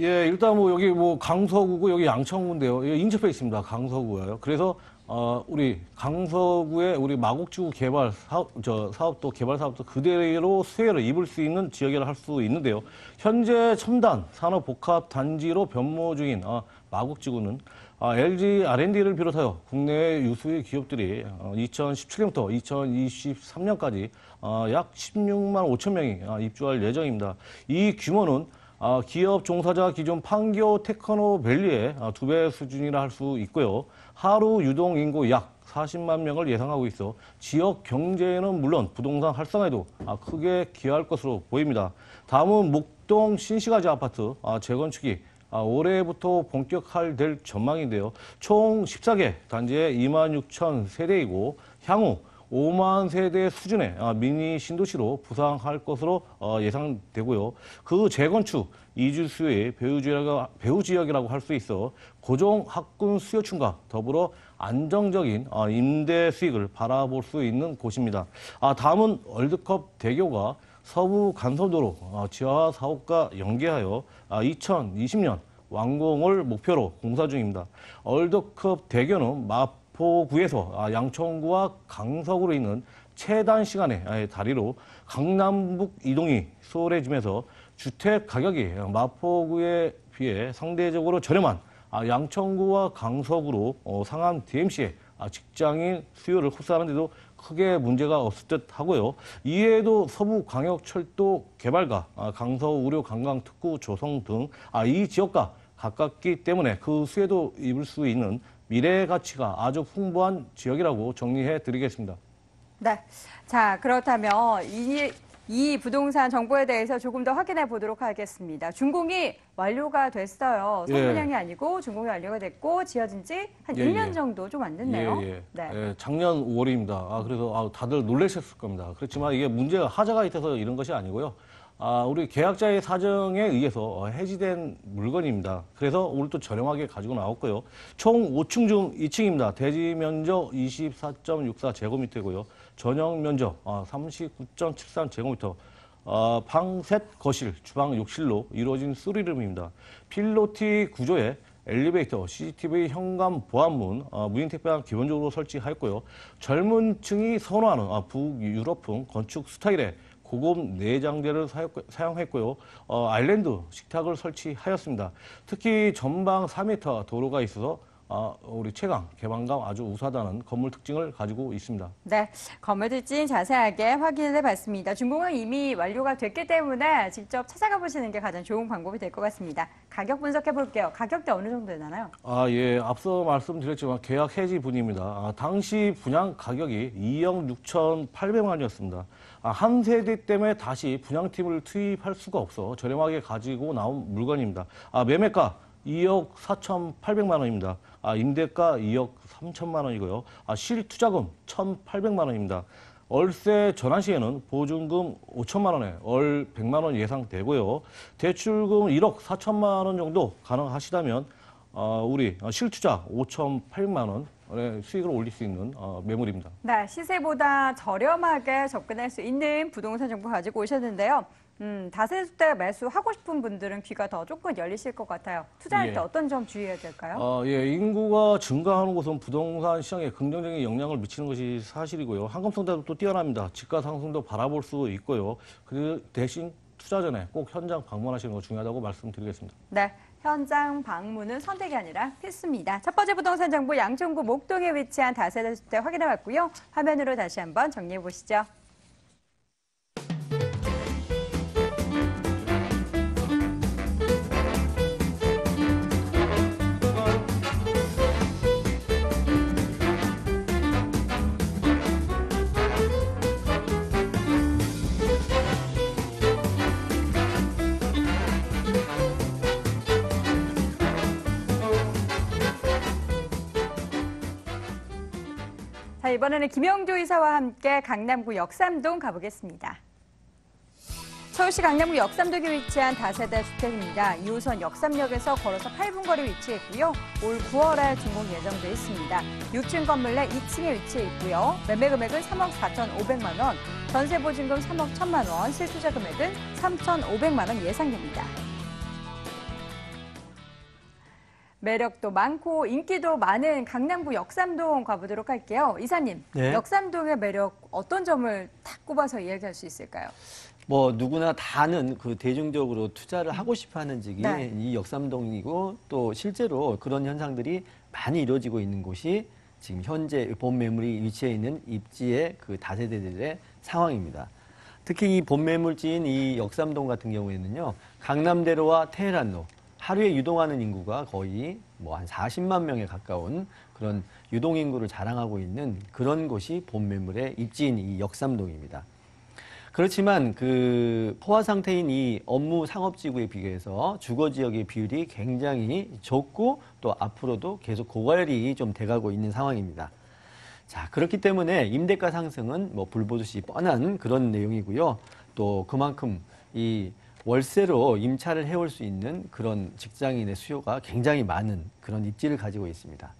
예, 일단 뭐 여기 뭐 강서구고 여기 양천구인데요. 예, 인접해 있습니다. 강서구예요. 그래서 어, 우리 강서구의 우리 마곡지구 개발 사업, 저 사업도 개발 사업도 그대로 수혜를 입을 수 있는 지역이라 할 수 있는데요. 현재 첨단 산업복합 단지로 변모 중인 어, 마곡지구는 아, LG R&D를 비롯하여 국내 유수의 기업들이 어, 2017년부터 2023년까지 어, 약 16만 5천 명이 어, 입주할 예정입니다. 이 규모는 아, 기업 종사자 기존 판교 테크노밸리의 아, 두배 수준이라 할 수 있고요. 하루 유동 인구 약 40만 명을 예상하고 있어 지역 경제에는 물론 부동산 활성화에도 아, 크게 기여할 것으로 보입니다. 다음은 목동 신시가지 아파트 재건축이 올해부터 본격화될 전망인데요. 총 14개 단지에 2만 6천 세대이고 향후 5만 세대 수준의 아, 미니 신도시로 부상할 것으로 어, 예상되고요. 그 재건축 이주 수요의 배우지역이라고, 배우지역이라고 할 수 있어 고정 학군 수요층과 더불어 안정적인 어, 임대 수익을 바라볼 수 있는 곳입니다. 아, 다음은 월드컵 대교가 서부 간선도로 어, 지하 사업과 연계하여 2020년 아, 완공을 목표로 공사 중입니다. 월드컵 대교는 마포 김포구에서 아, 양천구와 강서구로 있는 최단 시간의 아, 예, 다리로 강남북 이동이 수월해지면서 주택 가격이 마포구에 비해 상대적으로 저렴한 아, 양천구와 강서구로 어, 상암 DMC의 직장인 수요를 흡수하는데도 크게 문제가 없을 듯 하고요. 이외에도 서부광역철도 개발과 강서 우료 관광특구 조성 등 이 지역과 가깝기 때문에 그 수혜도 입을 수 있는 미래의 가치가 아주 풍부한 지역이라고 정리해 드리겠습니다. 네. 자, 그렇다면 이, 이 부동산 정보에 대해서 조금 더 확인해 보도록 하겠습니다. 준공이 완료가 됐어요. 선분량이 예. 아니고 준공이 완료가 됐고 지어진 지한 예, 1년 예. 정도 좀 안 됐네요. 예, 예, 네. 예, 작년 5월입니다. 아, 그래서 아, 다들 놀라셨을 겁니다. 그렇지만 이게 문제가 하자가 있어서 이런 것이 아니고요. 아, 우리 계약자의 사정에 의해서 어, 해지된 물건입니다. 그래서 오늘 또 저렴하게 가지고 나왔고요. 총 5층 중 2층입니다. 대지 면적 24.64 제곱미터고요. 전용 면적 39.73 어, 제곱미터. 어, 방, 셋, 거실, 주방, 욕실로 이루어진 쓰리룸입니다. 필로티 구조에 엘리베이터, CCTV, 현관, 보안문, 어, 무인택배함 기본적으로 설치하였고요. 젊은 층이 선호하는 아, 북유럽풍 건축 스타일의 고급 내장재를 사용했고요. 어, 아일랜드 식탁을 설치하였습니다. 특히 전방 4m 도로가 있어서 아, 우리 최강, 개방감 아주 우수하다는 건물 특징을 가지고 있습니다. 네, 건물 특징 자세하게 확인해 봤습니다. 준공은 이미 완료가 됐기 때문에 직접 찾아가 보시는 게 가장 좋은 방법이 될 것 같습니다. 가격 분석해 볼게요. 가격대 어느 정도 되나요? 아, 예. 앞서 말씀드렸지만 계약 해지 분입니다. 아, 당시 분양 가격이 2억 6,800만이었습니다. 아, 한 세대 때문에 다시 분양팀을 투입할 수가 없어 저렴하게 가지고 나온 물건입니다. 아, 매매가 2억 4,800만 원입니다. 아, 임대가 2억 3천만 원이고요. 아, 실투자금 1,800만 원입니다. 월세 전환 시에는 보증금 5천만 원에 월 100만 원 예상되고요. 대출금 1억 4천만 원 정도 가능하시다면 어, 우리 실투자 5,800만 원 네, 수익을 올릴 수 있는 어, 매물입니다. 네, 시세보다 저렴하게 접근할 수 있는 부동산 정보 가지고 오셨는데요. 음, 다세수 때 매수하고 싶은 분들은 귀가 더 조금 열리실 것 같아요. 투자할 예. 때 어떤 점 주의해야 될까요? 어, 예, 인구가 증가하는 곳은 부동산 시장에 긍정적인 영향을 미치는 것이 사실이고요. 황금성대도 또 뛰어납니다. 집값 상승도 바라볼 수 있고요. 그 대신 투자 전에 꼭 현장 방문하시는 거 중요하다고 말씀드리겠습니다. 네. 현장 방문은 선택이 아니라 필수입니다. 첫 번째 부동산 정보 양천구 목동에 위치한 다세대 주택 확인해 봤고요. 화면으로 다시 한번 정리해 보시죠. 이번에는 김영조 이사와 함께 강남구 역삼동 가보겠습니다. 서울시 강남구 역삼동에 위치한 다세대 주택입니다. 2호선 역삼역에서 걸어서 8분 거리 위치해 있고요. 올 9월에 준공 예정돼 있습니다. 6층 건물 내 2층에 위치해 있고요. 매매 금액은 3억 4,500만 원, 전세 보증금 3억 1천만 원, 실투자 금액은 3,500만 원 예상됩니다. 매력도 많고 인기도 많은 강남구 역삼동 가보도록 할게요. 이사님, 네. 역삼동의 매력 어떤 점을 탁 꼽아서 이야기할 수 있을까요? 뭐 누구나 다는 그 대중적으로 투자를 하고 싶어하는 지기 네. 역삼동이고 또 실제로 그런 현상들이 많이 이루어지고 있는 곳이 지금 현재 본매물이 위치해 있는 입지의 그 다세대들의 상황입니다. 특히 이 본매물지인 이 역삼동 같은 경우에는요 강남대로와 테헤란로 하루에 유동하는 인구가 거의 뭐 한 40만 명에 가까운 그런 유동 인구를 자랑하고 있는 그런 곳이 본매물의 입지인 이 역삼동입니다. 그렇지만 그 포화 상태인 이 업무 상업지구에 비교해서 주거 지역의 비율이 굉장히 적고 또 앞으로도 계속 고갈이 좀 돼가고 있는 상황입니다. 자 그렇기 때문에 임대가 상승은 뭐 불보듯이 뻔한 그런 내용이고요. 또 그만큼 이 월세로 임차를 해올 수 있는 그런 직장인의 수요가 굉장히 많은 그런 입지를 가지고 있습니다.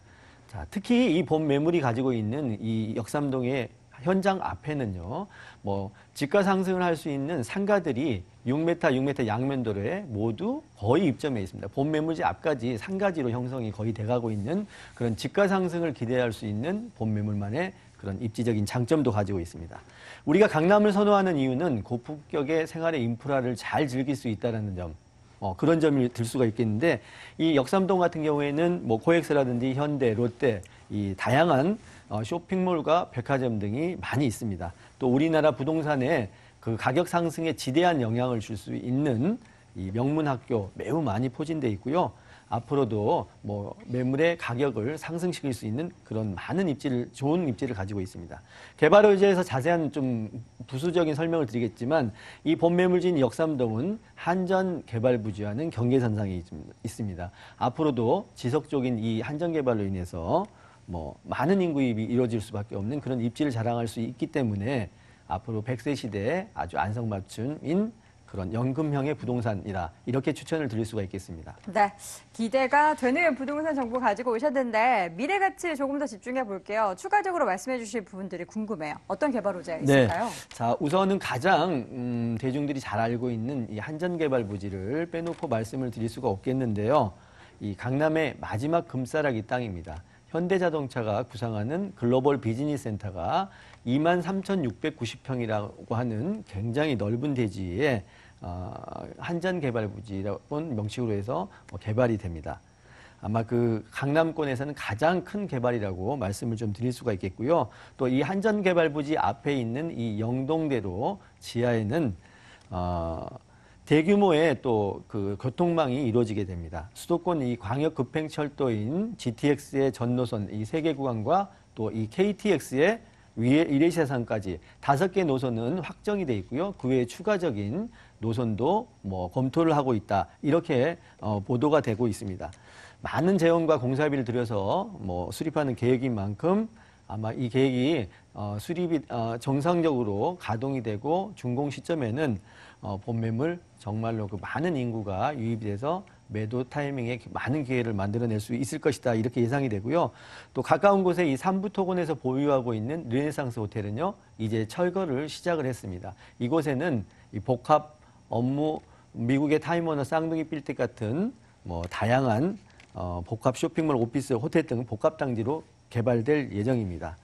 자, 특히 이 본 매물이 가지고 있는 이 역삼동의 현장 앞에는요, 뭐, 집가 상승을 할 수 있는 상가들이 6m, 6m 양면도로에 모두 거의 입점해 있습니다. 본 매물지 앞까지 상가지로 형성이 거의 돼가고 있는 그런 집가 상승을 기대할 수 있는 본 매물만의 그런 입지적인 장점도 가지고 있습니다. 우리가 강남을 선호하는 이유는 고품격의 생활의 인프라를 잘 즐길 수 있다는 점, 어, 그런 점이 들 수가 있겠는데 이 역삼동 같은 경우에는 뭐 코엑스라든지 현대, 롯데 이 다양한 어, 쇼핑몰과 백화점 등이 많이 있습니다. 또 우리나라 부동산에 그 가격 상승에 지대한 영향을 줄 수 있는 이 명문학교 매우 많이 포진돼 있고요. 앞으로도 뭐 매물의 가격을 상승시킬 수 있는 그런 많은 입지를 좋은 입지를 가지고 있습니다. 개발 의제에서 자세한 좀 부수적인 설명을 드리겠지만 이 본매물지인 역삼동은 한전 개발 부지와는 경계선상에 있습니다. 앞으로도 지속적인 이 한전 개발로 인해서 뭐 많은 인구 입이 이루어질 수밖에 없는 그런 입지를 자랑할 수 있기 때문에 앞으로 100세 시대에 아주 안성맞춤인 그런 연금형의 부동산이라 이렇게 추천을 드릴 수가 있겠습니다. 네, 기대가 되는 부동산 정보 가지고 오셨는데 미래 가치 조금 더 집중해 볼게요. 추가적으로 말씀해 주실 부분들이 궁금해요. 어떤 개발 호재 네. 있을까요? 네. 자, 우선은 가장 음, 대중들이 잘 알고 있는 이 한전 개발 부지를 빼놓고 말씀을 드릴 수가 없겠는데요. 이 강남의 마지막 금싸라기 땅입니다. 현대자동차가 구상하는 글로벌 비즈니스 센터가 23,690평이라고 하는 굉장히 넓은 대지에 아, 한전 개발 부지라는 명칭으로 해서 뭐 개발이 됩니다. 아마 그 강남권에서는 가장 큰 개발이라고 말씀을 좀 드릴 수가 있겠고요. 또 이 한전 개발 부지 앞에 있는 이 영동대로 지하에는 어, 대규모의 또 그 교통망이 이루어지게 됩니다. 수도권 이 광역 급행철도인 GTX의 전 노선 이세개 구간과 또 이 KTX의 위에 미래재상까지 다섯 개 노선은 확정이 돼 있고요. 그 외에 추가적인 노선도 뭐 검토를 하고 있다 이렇게 어, 보도가 되고 있습니다. 많은 재원과 공사비를 들여서 뭐 수립하는 계획인 만큼 아마 이 계획이 어, 수립이 어, 정상적으로 가동이 되고 준공 시점에는 어, 본매물 정말로 그 많은 인구가 유입돼서 매도 타이밍에 많은 기회를 만들어낼 수 있을 것이다 이렇게 예상이 되고요. 또 가까운 곳에 이 삼부토건에서 보유하고 있는 르네상스 호텔은요 이제 철거를 시작을 했습니다. 이곳에는 이 복합 업무 미국의 타임워너 쌍둥이 빌딩 같은 뭐 다양한 어, 복합 쇼핑몰, 오피스, 호텔 등 복합 당지로 개발될 예정입니다.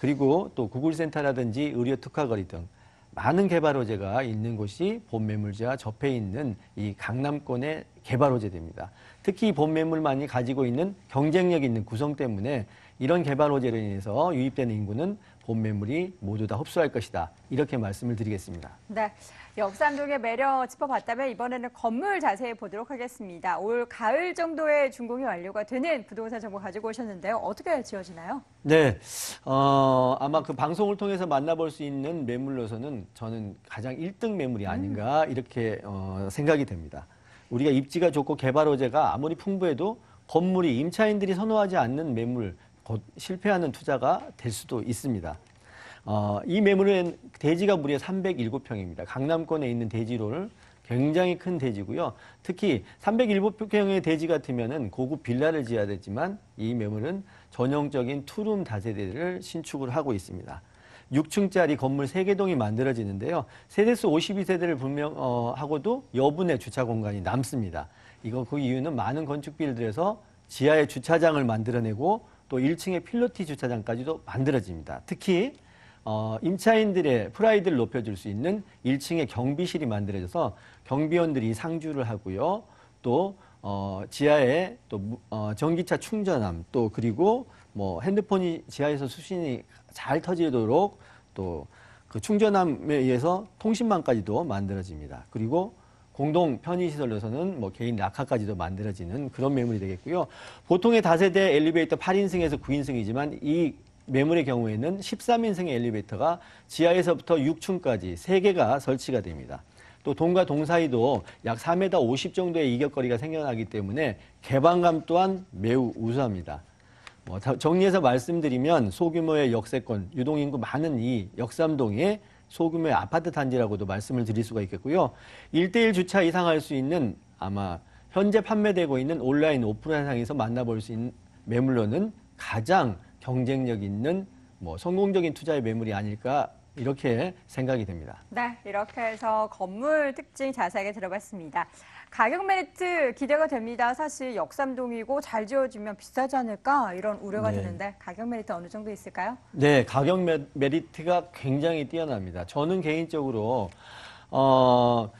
그리고 또 구글센터라든지 의료 특화거리 등 많은 개발 호재가 있는 곳이 본 매물지와 접해 있는 이 강남권의 개발 호재됩니다. 특히 본매물만이 가지고 있는 경쟁력 있는 구성 때문에 이런 개발 호재로 인해서 유입되는 인구는 본매물이 모두 다 흡수할 것이다. 이렇게 말씀을 드리겠습니다. 네. 역삼동의 매력 짚어봤다면 이번에는 건물 자세히 보도록 하겠습니다. 올 가을 정도에 준공이 완료가 되는 부동산 정보 가지고 오셨는데요. 어떻게 지어지나요? 네. 어, 아마 그 방송을 통해서 만나볼 수 있는 매물로서는 저는 가장 1등 매물이 음. 아닌가 이렇게 어, 생각이 됩니다. 우리가 입지가 좋고 개발호재가 아무리 풍부해도 건물이 임차인들이 선호하지 않는 매물, 곧 실패하는 투자가 될 수도 있습니다. 어, 이 매물은 대지가 무려 307평입니다. 강남권에 있는 대지로를 굉장히 큰 대지고요. 특히 307평의 대지 같으면 고급 빌라를 지어야 되지만 이 매물은 전형적인 투룸 다세대를 신축을 하고 있습니다. 6층짜리 건물 3개동이 만들어지는데요. 세대수 52세대를 분명하고도 어, 여분의 주차 공간이 남습니다. 이거 그 이유는 많은 건축빌들에서 지하에 주차장을 만들어내고 또 1층에 필로티 주차장까지도 만들어집니다. 특히 어, 임차인들의 프라이드를 높여줄 수 있는 1층의 경비실이 만들어져서 경비원들이 상주를 하고요. 또 어, 지하에 또 어, 전기차 충전함 또 그리고 뭐 핸드폰이 지하에서 수신이 잘 터지도록 또 그 충전함에 의해서 통신망까지도 만들어집니다. 그리고 공동 편의시설로서는 뭐 개인 낙하까지도 만들어지는 그런 매물이 되겠고요. 보통의 다세대 엘리베이터 8인승에서 9인승이지만 이 매물의 경우에는 13인승의 엘리베이터가 지하에서부터 6층까지 3개가 설치가 됩니다. 또 동과 동 사이도 약 4m 50 정도의 이격거리가 생겨나기 때문에 개방감 또한 매우 우수합니다. 뭐 정리해서 말씀드리면 소규모의 역세권, 유동인구 많은 이 역삼동의 소규모의 아파트 단지라고도 말씀을 드릴 수가 있겠고요. 1대1 주차 이상 할 수 있는 아마 현재 판매되고 있는 온라인 오프라인 상에서 만나볼 수 있는 매물로는 가장 경쟁력 있는 뭐 성공적인 투자의 매물이 아닐까 이렇게 생각이 됩니다. 네, 이렇게 해서 건물 특징 자세하게 들어봤습니다. 가격 메리트 기대가 됩니다. 사실 역삼동이고 잘 지어지면 비싸지 않을까 이런 우려가 네. 드는데 가격 메리트 어느 정도 있을까요? 네, 가격 메리트가 굉장히 뛰어납니다. 저는 개인적으로 어,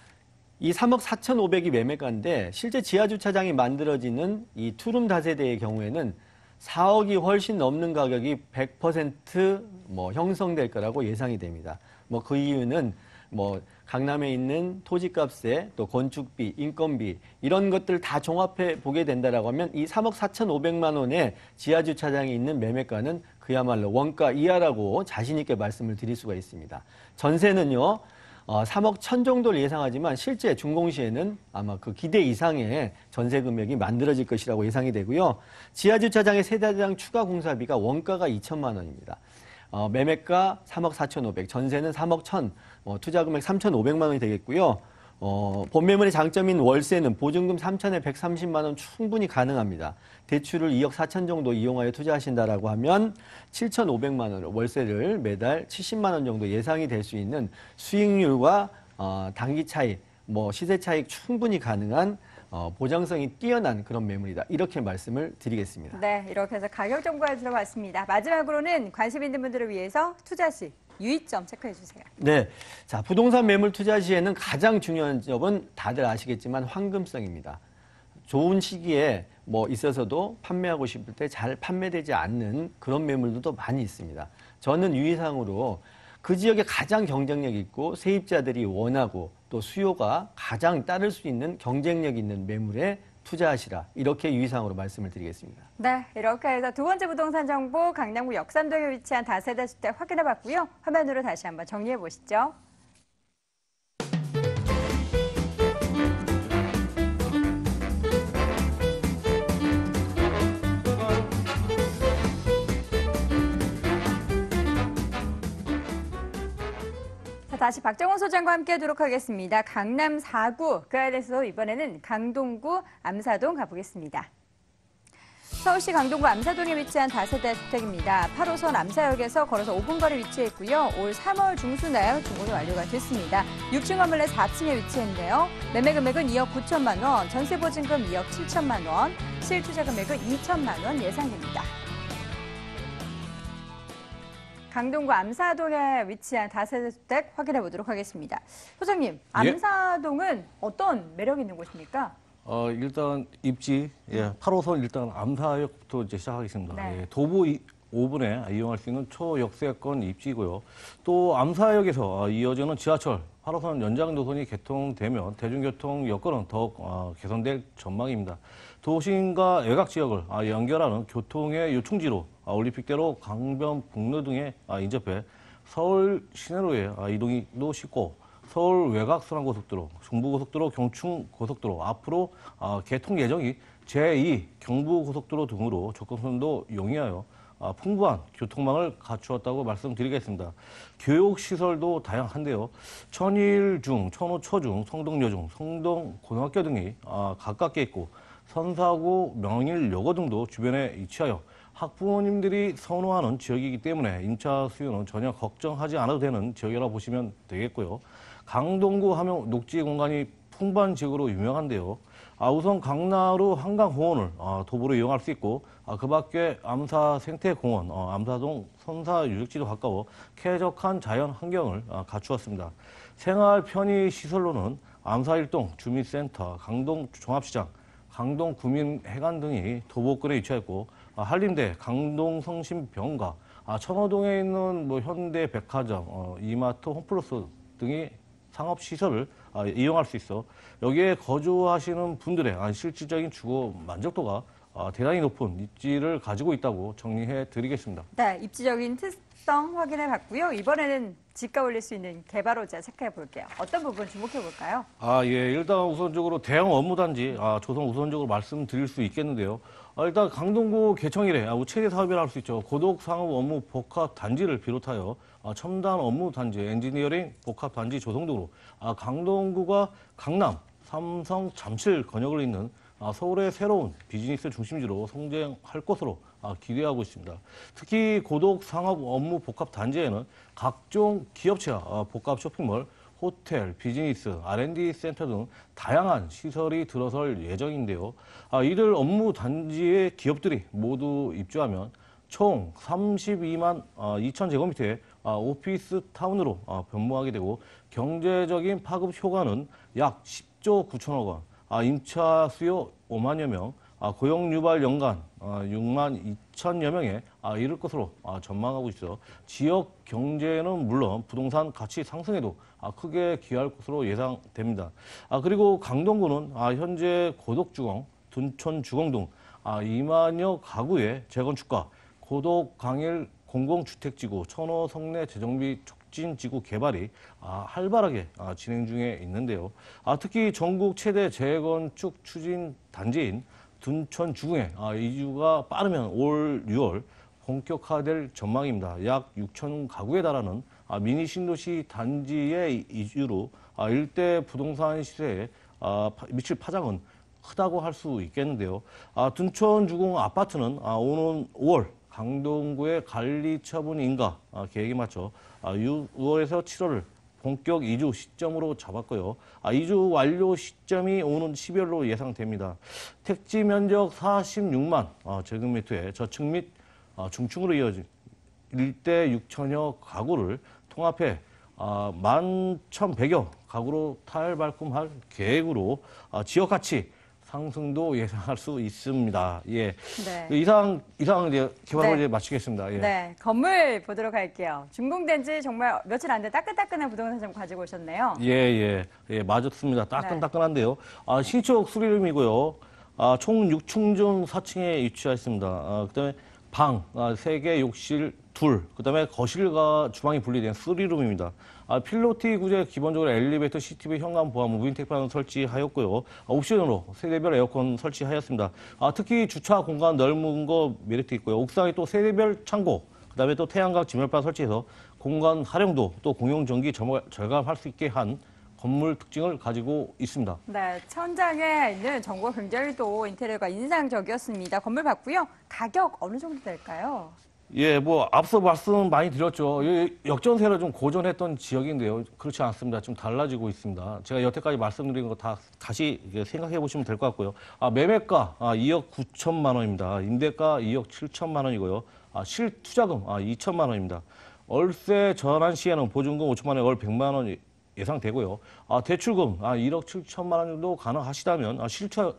이 3억 4,500이 매매가인데 실제 지하 주차장이 만들어지는 이 투룸 다세대의 경우에는 4억이 훨씬 넘는 가격이 100%뭐 형성될 거라고 예상이 됩니다. 뭐 그 이유는 뭐 강남에 있는 토지값에 또 건축비, 인건비 이런 것들 다 종합해 보게 된다라고 하면 이 3억 4,500만 원의 지하 주차장이 있는 매매가는 그야말로 원가 이하라고 자신 있게 말씀을 드릴 수가 있습니다. 전세는요. 3억 어, 1천 정도를 예상하지만 실제 준공 시에는 아마 그 기대 이상의 전세 금액이 만들어질 것이라고 예상이 되고요. 지하 주차장의 세대장 추가 공사비가 원가가 2천만 원입니다. 어, 매매가 3억 4,500, 전세는 3억 1,000, 어, 투자 금액 3,500만 원이 되겠고요. 어, 본매물의 장점인 월세는 보증금 3 130만 원 충분히 가능합니다. 대출을 2억 4천 정도 이용하여 투자하신다라고 하면 7,500만 원 월세를 매달 70만 원 정도 예상이 될 수 있는 수익률과 어, 단기 차익, 뭐 시세 차익 충분히 가능한 어, 보장성이 뛰어난 그런 매물이다. 이렇게 말씀을 드리겠습니다. 네, 이렇게 해서 가격 정보를 들어봤습니다. 마지막으로는 관심 있는 분들을 위해서 투자 시 유의점 체크해 주세요. 네. 자, 부동산 매물 투자 시에는 가장 중요한 점은 다들 아시겠지만 황금성입니다. 좋은 시기에 뭐 있어서도 판매하고 싶을 때 잘 판매되지 않는 그런 매물들도 많이 있습니다. 저는 유의사으로그 지역에 가장 경쟁력 있고 세입자들이 원하고 또 수요가 가장 따를 수 있는 경쟁력 있는 매물에 투자하시라 이렇게 유의사항으로 말씀을 드리겠습니다. 네, 이렇게 해서 두 번째 부동산 정보 강남구 역삼동에 위치한 다세대 주택 확인해 봤고요. 화면으로 다시 한번 정리해 보시죠. 다시 박정훈 소장과 함께하도록 하겠습니다. 강남 4구 그에 대해서 이번에는 강동구 암사동 가보겠습니다. 서울시 강동구 암사동에 위치한 다세대 주택입니다. 8호선 암사역에서 걸어서 5분 거리 위치해 있고요. 올 3월 중순에 준공이 완료가 됐습니다. 6층 건물의 4층에 위치했는데요. 매매 금액은 2억 9천만 원, 전세 보증금 2억 7천만 원, 실투자 금액은 2천만 원 예상됩니다. 강동구 암사동에 위치한 다세대주택 확인해 보도록 하겠습니다. 소장님, 예. 암사동은 예. 어떤 매력이 있는 곳입니까? 어, 일단 입지, 예, 8호선 일단 암사역부터 이제 시작하겠습니다. 네. 예, 도보 5분에 이용할 수 있는 초역세권 입지고요. 또 암사역에서 어, 이어지는 지하철 8호선 연장 노선이 개통되면 대중교통 여건은 더욱 어, 개선될 전망입니다. 도심과 외곽 지역을 아, 연결하는 교통의 요충지로 아, 올림픽대로 강변 북로 등에 아, 인접해 서울 시내로의 아, 이동도 쉽고 서울 외곽순환고속도로, 중부고속도로, 경충고속도로 앞으로 개통 예정이 제2 경부고속도로 등으로 접근성도 용이하여 풍부한 교통망을 갖추었다고 말씀드리겠습니다. 교육시설도 다양한데요. 천일중, 천호초중, 성동여중, 성동고등학교 등이 가깝게 있고 선사고 명일여고 등도 주변에 위치하여 학부모님들이 선호하는 지역이기 때문에 임차 수요는 전혀 걱정하지 않아도 되는 지역이라 고 보시면 되겠고요. 강동구 하면 녹지 공간이 풍부한 지역으로 유명한데요. 아, 우선 강나루 한강공원을 아, 도보로 이용할 수 있고 아, 그 밖에 암사 생태공원, 어, 암사동 선사 유적지도 가까워 쾌적한 자연 환경을 아, 갖추었습니다. 생활 편의 시설로는 암사일동 주민센터, 강동 종합시장, 강동 구민회관 등이 도보권에 위치했고 아, 한림대, 강동성심병과 아, 청호동에 있는 뭐 현대백화점, 어, 이마트, 홈플러스 등이 상업 시설을 아, 이용할 수 있어 여기에 거주하시는 분들의 아, 실질적인 주거 만족도가 대단히 높은 입지를 가지고 있다고 정리해 드리겠습니다. 네, 입지적인 특성 확인해 봤고요. 이번에는 집값 올릴 수 있는 개발호재 체크해 볼게요. 어떤 부분 주목해 볼까요? 아, 예. 일단 우선적으로 대형 업무단지, 아, 조성 우선적으로 말씀드릴 수 있겠는데요. 아, 일단 강동구 개청일에 아, 우체계 사업이라 할 수 있죠. 고독 상업 업무 복합 단지를 비롯하여 아, 첨단 업무 단지, 엔지니어링 복합 단지 조성 등으로 아, 강동구가 강남, 삼성, 잠실 권역을 잇는 아, 서울의 새로운 비즈니스 중심지로 성장할 것으로 아, 기대하고 있습니다. 특히 고독 상업 업무 복합 단지에는 각종 기업체와 아, 복합 쇼핑몰, 호텔, 비즈니스, R&D 센터 등 다양한 시설이 들어설 예정인데요. 아, 이들 업무 단지의 기업들이 모두 입주하면 총 32만 아, 2천 제곱미터의 아, 오피스 타운으로 아, 변모하게 되고 경제적인 파급 효과는 약 10조 9천억 원, 아, 임차 수요 5만여 명, 아, 고용 유발 연간 6만 아, 2천여 명에 아, 이를 것으로 전망하고 있어 지역 경제는 물론 부동산 가치 상승에도 크게 기여할 것으로 예상됩니다. 그리고 강동구는 현재 고덕주공, 둔촌주공 등 2만여 가구의 재건축과 고덕 강일 공공주택지구 천호성내 재정비 촉진지구 개발이 활발하게 진행 중에 있는데요. 특히 전국 최대 재건축 추진 단지인 둔천 주공해 아, 이주가 빠르면 올 6월 본격화될 전망입니다. 약 6천 가구에 달하는 아, 미니 신도시 단지의 이주로 아, 일대 부동산 시세에 아, 미칠 파장은 크다고 할 수 있겠는데요. 아, 둔천 주공 아파트는 아, 오는 5월 강동구의 관리 처분 인가 아, 계획에 맞춰 아, 6월에서 7월을 본격 이주 시점으로 잡았고요. 아, 2주 완료 시점이 오는 12월로 예상됩니다. 택지 면적 46만 아, 제곱미터의 저층 및 아, 중층으로 이어진 일대 6천여 가구를 통합해 아, 어, 11,100여 가구로 탈발꿈할 계획으로 아, 어, 지역 가치 상승도 예상할 수 있습니다. 예. 네. 그 이상 이상 이제 개발을 네. 이제 마치겠습니다. 예. 네, 건물 보도록 할게요. 준공된 지 정말 며칠 안 돼 따끈따끈한 부동산 좀 가지고 오셨네요. 예, 예, 예, 맞았습니다. 따끈따끈한데요. 아, 신축 수리룸이고요. 아, 총 6층중 4층에 위치하 있습니다. 아, 그다음에 방, 아, 3개, 욕실, 둘, 그다음에 거실과 주방이 분리된 수리룸입니다 아, 필로티 구조에 기본적으로 엘리베이터, CCTV, 현관 보안, 무인택배는 설치하였고요. 아, 옵션으로 세대별 에어컨 설치하였습니다. 아, 특히 주차 공간 넓은 거 메리트 있고요. 옥상에 또 세대별 창고, 그다음에 또 태양광 지멸판 설치해서 공간 활용도 또 공용 전기 절감할 수 있게 한 건물 특징을 가지고 있습니다. 네, 천장에 있는 전고 경절도 인테리어가 인상적이었습니다. 건물 봤고요. 가격 어느 정도 될까요? 예, 뭐 앞서 말씀 많이 드렸죠. 역전세를 좀 고전했던 지역인데요. 그렇지 않습니다. 좀 달라지고 있습니다. 제가 여태까지 말씀드린 거 다 다시 생각해 보시면 될 것 같고요. 아, 매매가 아, 2억 9천만 원입니다. 임대가 2억 7천만 원이고요. 아, 실투자금 아, 2천만 원입니다. 월세 전환 시에는 보증금 5천만 원에 월 100만 원 예상되고요. 아, 대출금 아, 1억 7천만 원 정도 가능하시다면 아, 실투,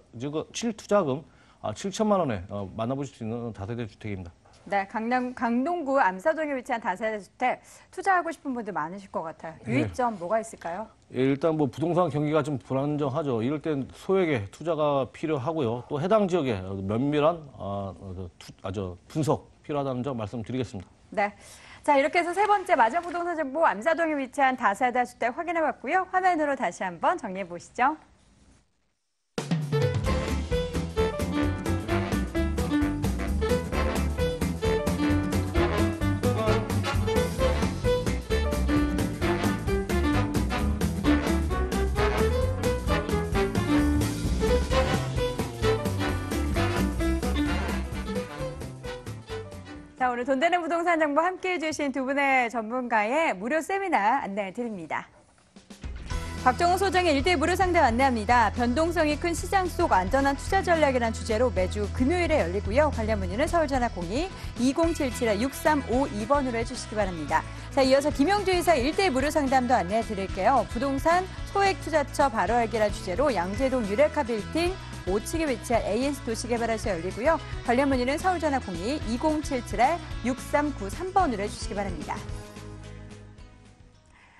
실투자금 아, 7천만 원에 어, 만나보실 수 있는 다세대 주택입니다. 네, 강남 강동구 암사동에 위치한 다세대주택 투자하고 싶은 분들 많으실 것 같아요. 예. 유의점 네. 뭐가 있을까요? 일단 뭐 부동산 경기가 좀 불안정하죠. 이럴 땐 소액의 투자가 필요하고요. 또 해당 지역에 면밀한 아, 그 투, 아, 저 분석 필요하다는 점 말씀드리겠습니다. 네. 자, 이렇게 해서 세 번째 마지막 부동산 정보 암사동에 위치한 다세대주택 확인해 봤고요. 화면으로 다시 한번 정리해 보시죠. 오늘 돈 되는 부동산 정보 함께해 주신 두 분의 전문가의 무료 세미나 안내해 드립니다. 박정호 소장의 일대 무료 상담 안내합니다. 변동성이 큰 시장 속 안전한 투자 전략이란 주제로 매주 금요일에 열리고요. 관련 문의는 서울전화 02-2077-6352번으로 해주시기 바랍니다. 자, 이어서 김영주 의사 일대 무료 상담도 안내해 드릴게요. 부동산 소액 투자처 바로 알기란 주제로 양재동 유레카 빌딩 5층에 위치한 AS 도시개발에서 열리고요. 관련 문의는 서울전화0 2 2077-6393번으로 해주시기 바랍니다.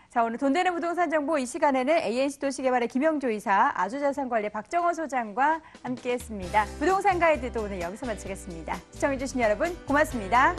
자, 오늘 돈 되는 부동산 정보 이 시간에는 ANC 도시개발의 김영조 이사, 아주자산관리 박정호 소장과 함께했습니다. 부동산 가이드도 오늘 여기서 마치겠습니다. 시청해주신 여러분 고맙습니다.